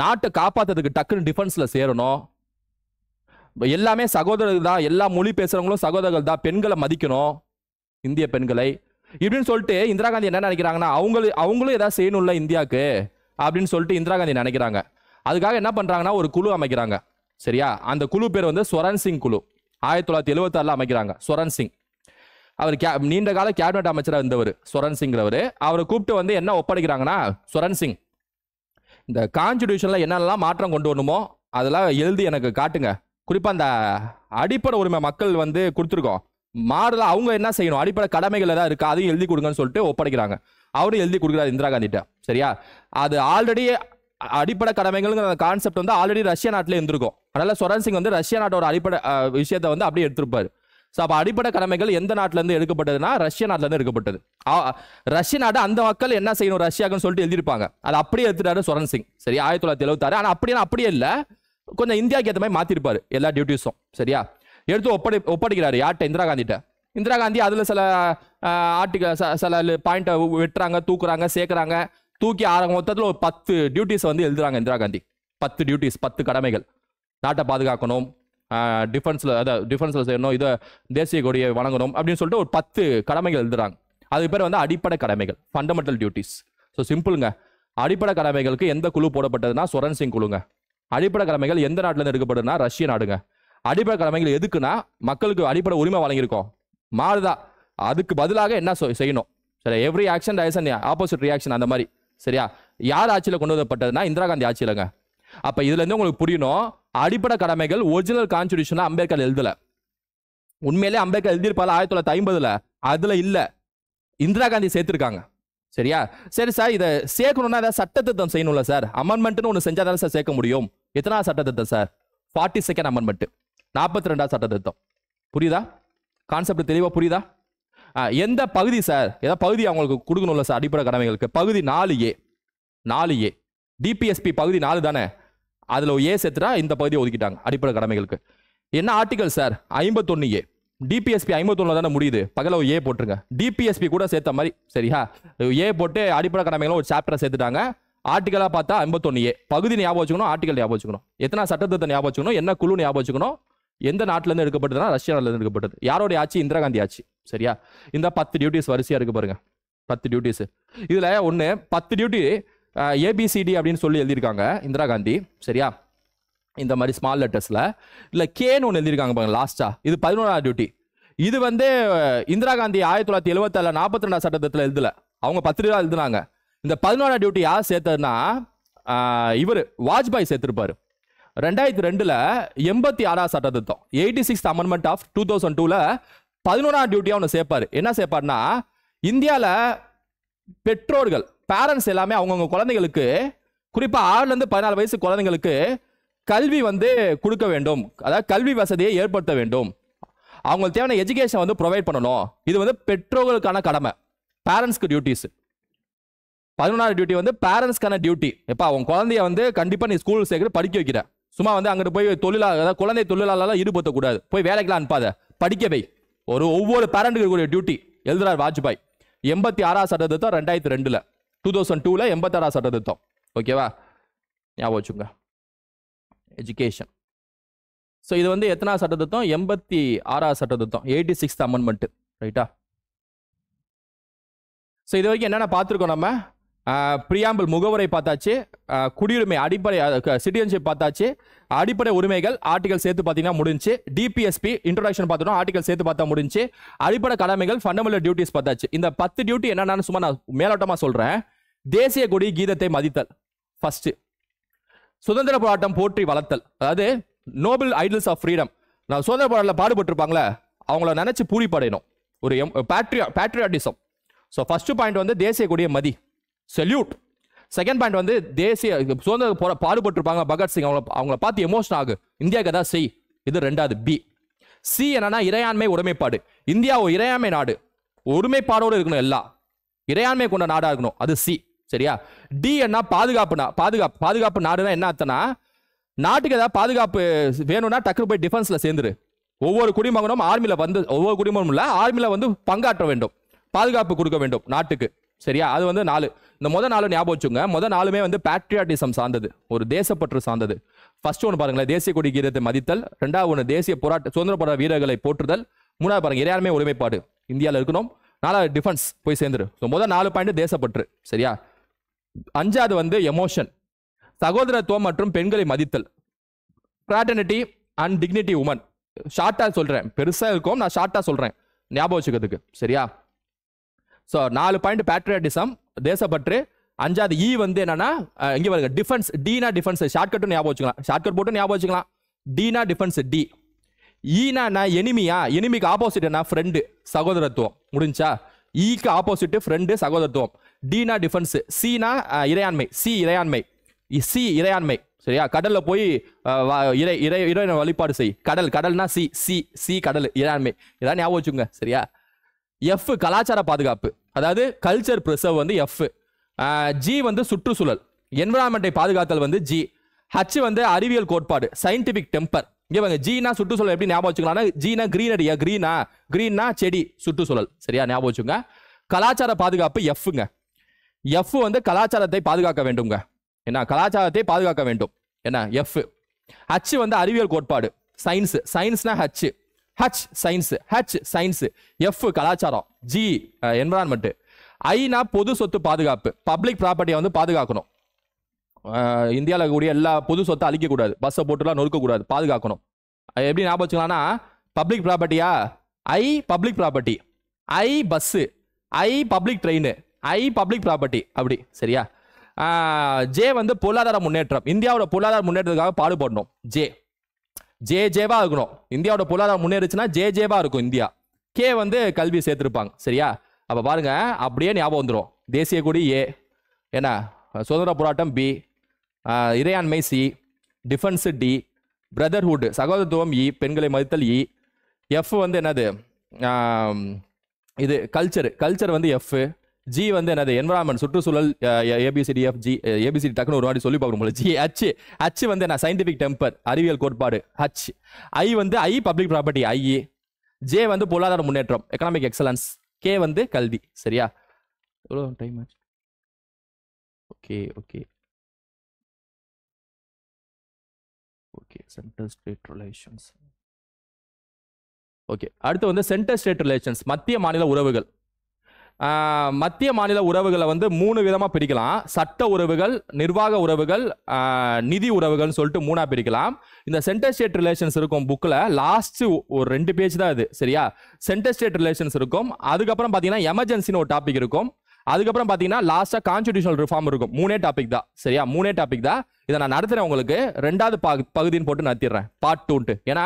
நாட்டை காப்பாற்றுறதுக்கு டக்குன்னு டிஃபென்ஸில் சேரணும் எல்லாமே சகோதரர்கள் தான் எல்லா மொழி பேசுகிறவங்களும் சகோதரர்கள் தான் பெண்களை மதிக்கணும் இந்திய பெண்களை இப்படின்னு சொல்லிட்டு இந்திரா காந்தி என்ன நினைக்கிறாங்கன்னா அவங்களும் அவங்களும் ஏதாவது செய்யணும்ல இந்தியாவுக்கு அப்படின்னு சொல்லிட்டு இந்திரா காந்தி நினைக்கிறாங்க அதுக்காக என்ன பண்ணுறாங்கன்னா ஒரு குழு அமைக்கிறாங்க சரியா அந்த குழு பேர் வந்து சுவரன் சிங் குழு ஆயிரத்தி தொள்ளாயிரத்தி எழுபத்தாறில் அமைக்கிறாங்க சுரன் சிங் அவர் கே நீண்ட கால கேபினட் அமைச்சராக இருந்தவர் சுரன் சிங்கிறவர் அவரை கூப்பிட்டு வந்து என்ன ஒப்படைக்கிறாங்கன்னா சுரன் சிங் இந்த கான்ஸ்டியூஷனில் என்னென்னலாம் மாற்றம் கொண்டு வரணுமோ அதெல்லாம் எழுதி எனக்கு காட்டுங்க குறிப்பாக அந்த அடிப்படை உரிமை மக்கள் வந்து கொடுத்துருக்கோம் மாறுதலாக அவங்க என்ன செய்யணும் அடிப்படை கடமைகள் ஏதாவது இருக்கா அதையும் எழுதி கொடுங்கன்னு சொல்லிட்டு ஒப்படைக்கிறாங்க அவரும் எழுதி கொடுக்குறாரு இந்திரா காந்திட்ட சரியா அது ஆல்ரெடி அடிப்படை கடமைகள்ங்கிற கான்செப்ட் வந்து ஆல்ரெடி ரஷ்யா நாட்டில் இருந்திருக்கும் அதனால சொரன் சிங் வந்து ரஷ்யா நாட்டோட அடிப்படை விஷயத்தை வந்து அப்படியே எடுத்திருப்பாரு ஸோ அப்போ அடிப்படை கடமைகள் எந்த நாட்டிலேருந்து எடுக்கப்பட்டதுன்னா ரஷ்ய நாட்டிலேருந்து எடுக்கப்பட்டது ரஷ்ய நாடு அந்த மக்கள் என்ன செய்யணும் ரஷ்யாக்குன்னு சொல்லிட்டு எழுதியிருப்பாங்க அது அப்படியே எடுத்துட்டாரு சுரன் சிங் சரி ஆயிரத்தி தொள்ளாயிரத்தி எழுபத்தாறு ஆனால் அப்படியே அப்படியே இல்லை கொஞ்சம் இந்தியாவுக்கு ஏற்ற மாதிரி மாற்றிருப்பார் எல்லா டியூட்டிஸும் சரியா எடுத்து ஒப்படை ஒப்படைக்கிறாரு யார்கிட்ட இந்திரா காந்திட்ட இந்திரா காந்தி அதில் சில ஆர்டிகல் சில பாயிண்ட்டை வெட்டுறாங்க தூக்குறாங்க சேர்க்குறாங்க தூக்கி ஆற மொத்தத்தில் ஒரு பத்து டியூட்டிஸ் வந்து எழுதுறாங்க இந்திரா காந்தி பத்து டியூட்டிஸ் பத்து கடமைகள் நாட்டை பாதுகாக்கணும் டிஃபென்ஸில் அதாவது டிஃபென்ஸில் செய்யணும் இதை தேசிய கொடியை வணங்கணும் அப்படின்னு சொல்லிட்டு ஒரு பத்து கடமைகள் எழுதுறாங்க அதுக்கு பேர் வந்து அடிப்படை கடமைகள் ஃபண்டமெண்டல் டியூட்டிஸ் ஸோ சிம்பிளுங்க அடிப்படை கடமைகளுக்கு எந்த குழு போடப்பட்டதுன்னா சொரன் சிங் குழுங்க அடிப்படை கடமைகள் எந்த நாட்டிலேருந்து எடுக்கப்படுதுன்னா ரஷ்ய நாடுங்க அடிப்படை கடமைகள் எதுக்குன்னா மக்களுக்கு அடிப்படை உரிமை வழங்கியிருக்கோம் மாறுதா அதுக்கு பதிலாக என்ன செய்யணும் சரி எவ்ரி ஆக்ஷன் டயசன் அண்ட் ஆப்போசிட் ரியாக்ஷன் அந்த மாதிரி சரியா யார் ஆட்சியில் கொண்டு வரப்பட்டதுன்னா இந்திரா காந்தி ஆட்சியிலங்க அப்போ இதுலேருந்து உங்களுக்கு புரியணும் அடிப்படை கடமைகள் ஒரிஜினல் கான்ஸ்டியூஷனில் அம்பேத்கர் எழுதலை உண்மையிலே அம்பேத்கர் எழுதியிருப்பால ஆயிரத்தி தொள்ளாயிரத்தி ஐம்பதுல அதில் இல்லை இந்திரா காந்தி சேர்த்துருக்காங்க சரியா சரி சார் இதை சேர்க்கணும்னா ஏதாவது சட்டத்திட்டம் செய்யணும்ல சார் அமெண்ட்மெண்ட்னு ஒன்று செஞ்சால் தானே சார் சேர்க்க முடியும் எத்தனா சட்டத்திட்டம் சார் ஃபார்ட்டி செகண்ட் அமெண்ட்மெண்ட் நாற்பத்தி ரெண்டாவது சட்டத்திட்டம் புரியுதா கான்செப்ட் தெளிவாக புரியுதா எந்த பகுதி சார் ஏதாவது பகுதி அவங்களுக்கு கொடுக்கணும்ல சார் அடிப்படை கடமைகளுக்கு பகுதி நாலு ஏ நாலு ஏ டிபிஎஸ்பி பகுதி நாலு தானே அதில் ஏ சேர்த்துட்டா இந்த பகுதியை ஒதுக்கிட்டாங்க அடிப்படை கடமைகளுக்கு என்ன ஆர்டிகல் சார் ஐம்பத்தொன்று ஏ டிபிஎஸ்பி ஐம்பத்தொன்னு தானே முடியுது பகல ஏ போட்டுருங்க டிபிஎஸ்பி கூட சேர்த்த மாதிரி சரியா ஏ போட்டு அடிப்படை கடமைகளும் ஒரு சாப்டரை சேர்த்துட்டாங்க ஆர்டிகலாக பார்த்தா ஐம்பத்தொன்னு ஏ பகுதி ஞாபகம் வச்சுக்கணும் ஆர்டிகல் ஞாபகம் வச்சுக்கணும் எத்தனை சட்டத்தை ஞாபகம் வச்சுக்கணும் என்ன குழு ஞாபகம் வச்சுக்கணும் எந்த நாட்டிலேருந்து எடுக்கப்பட்டதுனா ரஷ்யா நாட்டிலேருந்து எடுக்கப்பட்டது யாரோடைய ஆட்சி இந்திரா காந்தி ஆட்சி சரியா இந்த பத்து டியூட்டிஸ் வரிசையாக இருக்கு பாருங்க பத்து டியூட்டிஸ் இதில் ஒன்று பத்து டியூட்டி ஏபிசிடி அப்படின்னு சொல்லி எழுதியிருக்காங்க இந்திரா காந்தி சரியா இந்த மாதிரி ஸ்மால் லெட்டர்ஸில் இல்லை கேன்னு ஒன்று எழுதியிருக்காங்க பாருங்க லாஸ்டா இது பதினோராவது டியூட்டி இது வந்து இந்திரா காந்தி ஆயிரத்தி தொள்ளாயிரத்தி எழுபத்தி நாற்பத்தி ரெண்டாம் சட்டத்தில் எழுதல அவங்க பத்து ரூபா எழுதுனாங்க இந்த பதினோரா டியூட்டி யார் சேர்த்ததுன்னா இவர் வாஜ்பாய் சேர்த்துருப்பாரு ரெண்டாயிரத்தி ரெண்டில் எண்பத்தி ஆறாம் சட்ட திருத்தம் eighty six amendment of two thousand டூவில் பதினோராம் டியூட்டியாக ஒன்று சேர்ப்பார் என்ன சேர்ப்பார்னா இந்தியாவில் பெற்றோர்கள் பேரண்ட்ஸ் எல்லாமே அவங்கவுங்க குழந்தைங்களுக்கு குறிப்பாக ஆறுலேருந்து பதினாலு வயசு குழந்தைங்களுக்கு கல்வி வந்து கொடுக்க வேண்டும் அதாவது கல்வி வசதியை ஏற்படுத்த வேண்டும் அவங்களுக்கு தேவையான எஜுகேஷன் வந்து ப்ரொவைட் பண்ணணும் இது வந்து பெற்றோர்களுக்கான கடமை பேரண்ட்ஸ்க்கு டியூட்டிஸ் பதினொன்றாவது டியூட்டி வந்து பேரண்ட்ஸ்க்கான டியூட்டி இப்போ அவங்க குழந்தைய வந்து கண்டிப்பாக நீ ஸ்கூல் சேர்க்குற படிக்க வைக்கிறேன் சும்மா வந்து அங்கிட்டு போய் தொழிலாளர் அதாவது குழந்தை தொழிலாளர்லாம் ஈடுபடுத்தக்கூடாது போய் வேலைக்கெல்லாம் அனுப்பாத போய் ஒரு ஒவ்வொரு பேரண்ட்டுக்கு கூடிய டியூட்டி எழுதுறார் வாஜ்பாய் எண்பத்தி ஆறாம் சட்டத்திட்டம் ரெண்டாயிரத்தி ரெண்டில் டூ தௌசண்ட் டூவில் எண்பத்தாறாம் சட்டத்திட்டம் ஓகேவா ஞாபகம் வச்சுங்க எஜுகேஷன் ஸோ இது வந்து எத்தனா சட்டத்திட்டம் எண்பத்தி ஆறாம் சட்டத்திட்டம் எயிட்டி சிக்ஸ்த் அமெண்ட்மெண்ட்டு ரைட்டா ஸோ இது வரைக்கும் என்னென்ன பார்த்துருக்கோம் நம்ம பிரியாம்பல் முகவரை பார்த்தாச்சு குடியுரிமை அடிப்படை சிட்டிசன்ஷிப் பார்த்தாச்சு அடிப்படை உரிமைகள் ஆர்டிகல் சேர்த்து பார்த்தீங்கன்னா முடிஞ்சு டிபிஎஸ்பி இன்ட்ரோடக்ஷன் பார்த்தோம் ஆர்டிகல் சேர்த்து பார்த்தா முடிஞ்சு அடிப்படை கடமைகள் ஃபண்டமெண்டல் டியூட்டிஸ் பார்த்தாச்சு இந்த பத்து டியூட்டி என்னென்னு சும்மா நான் மேலோட்டமாக சொல்கிறேன் தேசிய கொடி கீதத்தை மதித்தல் ஃபஸ்ட்டு சுதந்திர போராட்டம் போற்றி வளர்த்தல் அதாவது நோபல் ஐடல்ஸ் ஆஃப் ஃப்ரீடம் நான் சுதந்திர போராட்டத்தில் பாடுபட்டுருப்பாங்களே அவங்கள நினச்சி பூரிப்படையணும் ஒரு எம் பேட்ரியா பேட்ரியாட்டிசம் ஸோ ஃபஸ்ட்டு பாயிண்ட் வந்து தேசிய கொடியை மதி செல்யூட் செகண்ட் பாயிண்ட் வந்து தேசிய சுதந்திர போற பாடுபட்டிருப்பாங்க பகத்சிங் அவங்கள அவங்கள பார்த்து எமோஷன் ஆகு இந்தியாவுக்கு தான் செய் இது ரெண்டாவது பி சி என்னன்னா இறையாண்மை உடைமைப்பாடு இந்தியா ஒரு இறையாண்மை நாடு ஒருமைப்பாடோடு இருக்கணும் எல்லாம் இறையாண்மை கொண்ட நாடாக இருக்கணும் அது சி சரியா டி என்ன பாதுகாப்புனா பாதுகாப்பு பாதுகாப்பு நாடுனா என்ன அர்த்தம்னா நாட்டுக்கு ஏதாவது பாதுகாப்பு வேணும்னா டக்குனு போய் டிஃபென்ஸில் சேர்ந்துரு ஒவ்வொரு குடிமகனும் ஆர்மியில் வந்து ஒவ்வொரு குடிமகனும் இல்லை ஆர்மியில் வந்து பங்காற்ற வேண்டும் பாதுகாப்பு கொடுக்க வேண்டும் நாட்டுக்கு சரியா அது வந்து நாலு இந்த மொதல் நாலு ஞாபகம் வச்சுங்க மொதல் நாலுமே வந்து பேட்ரியாட்டிசம் சார்ந்தது ஒரு தேசப்பற்று சார்ந்தது ஃபர்ஸ்ட் ஒன்று பாருங்களேன் தேசிய கொடி கீதத்தை மதித்தல் ரெண்டாவது ஒன்று தேசிய போராட்ட சுதந்திர போராட்ட வீரர்களை போற்றுதல் மூணாவது பாருங்க எல்லாருமே ஒருமைப்பாடு இந்தியாவில் இருக்கணும் நாலாவது டிஃபென்ஸ் போய் சேர்ந்துரு ஸோ முதல் நாலு பாயிண்ட் தேசப்பற்று சரியா அஞ்சாவது வந்து எமோஷன் சகோதரத்துவம் மற்றும் பெண்களை மதித்தல் ஃப்ராட்டர்னிட்டி அண்ட் டிக்னிட்டி உமன் ஷார்ட்டாக சொல்கிறேன் பெருசாக இருக்கும் நான் ஷார்ட்டாக சொல்கிறேன் ஞாபகம் வச்சுக்கிறதுக்கு சரியா ஸோ நாலு பாயிண்ட் பேட்ரியாட்டிசம் தேசப்பற்று அஞ்சாவது இ e வந்து என்னன்னா இங்கே பாருங்க டிஃபென்ஸ் டீனா டிஃபென்ஸ் ஷார்ட்கட்டும் ஞாபகம் வச்சுக்கலாம் ஷார்ட்கட் போட்டு ஞாபகம் வச்சுக்கலாம் டீனா டிஃபென்ஸ் டி ஈனா எனிமியா எனிமிக்கு ஆப்போசிட் என்ன ஃப்ரெண்டு சகோதரத்துவம் முடிஞ்சா ஈக்கு ஆப்போசிட் ஃப்ரெண்டு சகோதரத்துவம் டீனா டிஃபென்ஸ் சீனா இறையாண்மை சி இறையாண்மை சி இறையாண்மை சரியா கடலில் போய் இறை இறை இறை வழிபாடு செய் கடல் கடல்னா சி சி சி கடல் இறையாண்மை இதான் ஞாபகம் வச்சுங்க சரியா எஃப் கலாச்சார பாதுகாப்பு அதாவது கல்ச்சர் ப்ரிசர்வ் வந்து எஃப் ஜி வந்து சுற்றுச்சூழல் என்விரான்மெண்ட்டை பாதுகாத்தல் வந்து ஜி ஹச் வந்து அறிவியல் கோட்பாடு சயின்டிபிக் டெம்பர் இங்கே வாங்க ஜீனா சுற்றுச்சூழல் எப்படி ஞாபகம் வச்சுக்கலாம்னா ஜீனா அடியா கிரீனா கிரீன்னா செடி சுற்றுச்சூழல் சரியா ஞாபகம் வச்சுங்க கலாச்சார பாதுகாப்பு எஃப்ங்க எஃப் வந்து கலாச்சாரத்தை பாதுகாக்க வேண்டும்ங்க என்ன கலாச்சாரத்தை பாதுகாக்க வேண்டும் என்ன எஃப் ஹச் வந்து அறிவியல் கோட்பாடு சயின்ஸ் சயின்ஸ்னா H H science H science F கலாச்சாரம் ஜி என்வரான்மெண்ட் ஐனா பொது சொத்து பாதுகாப்பு பப்ளிக் ப்ராப்பர்ட்டியை வந்து பாதுகாக்கணும் இந்தியாவில் இருக்கக்கூடிய எல்லா பொது சொத்தை அழிக்கக்கூடாது பஸ்ஸை போட்டுலாம் நொறுக்கக்கூடாது பாதுகாக்கணும் எப்படி ஞாபகம் வச்சுக்கலாம்னா பப்ளிக் ப்ராப்பர்ட்டியா I public property I bus I public train I public property அப்படி சரியா ஜே வந்து பொருளாதார முன்னேற்றம் இந்தியாவோட பொருளாதார முன்னேற்றத்துக்காக பாடுபடணும் ஜே ஜே ஜேவா இருக்கணும் இந்தியாவோட பொருளாதாரம் முன்னேறிச்சுன்னா ஜே ஜேவா இருக்கும் இந்தியா கே வந்து கல்வி சேர்த்துருப்பாங்க சரியா அப்போ பாருங்க அப்படியே ஞாபகம் வந்துடும் தேசிய கொடி ஏ என்ன சுதந்திர போராட்டம் பி இறையாண்மை சி டிஃபென்ஸு டி பிரதர்ஹுட் சகோதரத்துவம் இ பெண்களை மதித்தல் இ எஃப் வந்து என்னது இது கல்ச்சர் கல்ச்சர் வந்து எஃப் ஜி வந்து என்னது என்வரான்மெண்ட் சுற்றுச்சூழல் ஏபிசிடிஎஃப் ஜி ஏபிசிடி டக்குனு ஒரு மாதிரி சொல்லி பார்க்கணும் போல ஜி ஹச் ஹச் வந்து என்ன சயின்டிஃபிக் டெம்பர் அறிவியல் கோட்பாடு ஹச் ஐ வந்து I public property I J வந்து பொருளாதார முன்னேற்றம் எக்கனாமிக் எக்ஸலன்ஸ் கே வந்து கல்வி சரியா எவ்வளோ டைம் ஆச்சு okay okay okay central state relations okay அடுத்து வந்து சென்ட்ரல் ஸ்டேட் ரிலேஷன்ஸ் மத்திய மாநில உறவுகள் மத்திய மாநில உறவுகளை வந்து மூணு விதமாக பிரிக்கலாம் சட்ட உறவுகள் நிர்வாக உறவுகள் நிதி உறவுகள்னு சொல்லிட்டு மூணாக பிரிக்கலாம் இந்த சென்டர் ஸ்டேட் ரிலேஷன்ஸ் இருக்கும் புக்கில் லாஸ்ட்டு ஒரு ரெண்டு பேஜ் தான் இது சரியா சென்டர் ஸ்டேட் ரிலேஷன்ஸ் இருக்கும் அதுக்கப்புறம் பார்த்தீங்கன்னா எமர்ஜென்சின்னு ஒரு டாபிக் இருக்கும் அதுக்கப்புறம் பார்த்தீங்கன்னா லாஸ்ட்டாக கான்ஸ்டியூஷனல் ரிஃபார்ம் இருக்கும் மூணே டாபிக் தான் சரியா மூணே டாபிக் தான் இதை நான் நடத்துகிறேன் உங்களுக்கு ரெண்டாவது பகுதின்னு போட்டு நடத்திடுறேன் பார்ட் டூன்ட்டு ஏன்னா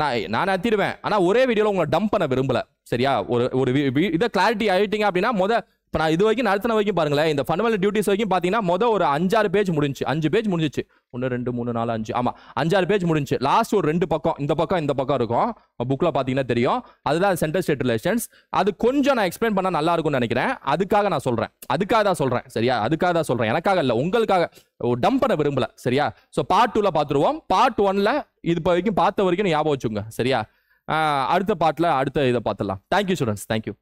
நான் நான் நடத்திடுவேன் ஆனால் ஒரே வீடியோவில் உங்களை டம்ப் பண்ண விரும்பலை சரியா ஒரு ஒரு இதை கிளாரிட்டி ஆகிட்டீங்க அப்படின்னா மொதல் இப்போ நான் இது வரைக்கும் நடத்தின வரைக்கும் பாருங்களேன் இந்த ஃபண்டமெண்டல் டியூட்டிஸ் வரைக்கும் பார்த்தீங்கன்னா மொதல் ஒரு அஞ்சாறு பேஜ் முடிஞ்சு அஞ்சு பேஜ் முடிஞ்சிச்சு ஒன்று ரெண்டு மூணு நாலு அஞ்சு ஆமாம் அஞ்சாறு பேஜ் முடிஞ்சு லாஸ்ட் ஒரு ரெண்டு பக்கம் இந்த பக்கம் இந்த பக்கம் இருக்கும் புக்கில் பார்த்தீங்கன்னா தெரியும் அதுதான் சென்டர் ஸ்டேட் ரிலேஷன்ஸ் அது கொஞ்சம் நான் எக்ஸ்பிளைன் பண்ணால் நல்லா இருக்கும்னு நினைக்கிறேன் அதுக்காக நான் சொல்கிறேன் அதுக்காக தான் சொல்கிறேன் சரியா அதுக்காக தான் சொல்கிறேன் எனக்காக இல்லை உங்களுக்காக டம்ப் பண்ண விரும்பலை சரியா ஸோ பார்ட் டூவில் பார்த்துருவோம் பார்ட் ஒனில் இது இப்போ வரைக்கும் பார்த்த வரைக்கும் ஞாபகம் வச்சுங்க சரியா அடுத்த பாட்டில் அடுத்த இதை பார்த்துடலாம் தேங்க்யூ ஸ்டூடெண்ட்ஸ் தேங்க்யூ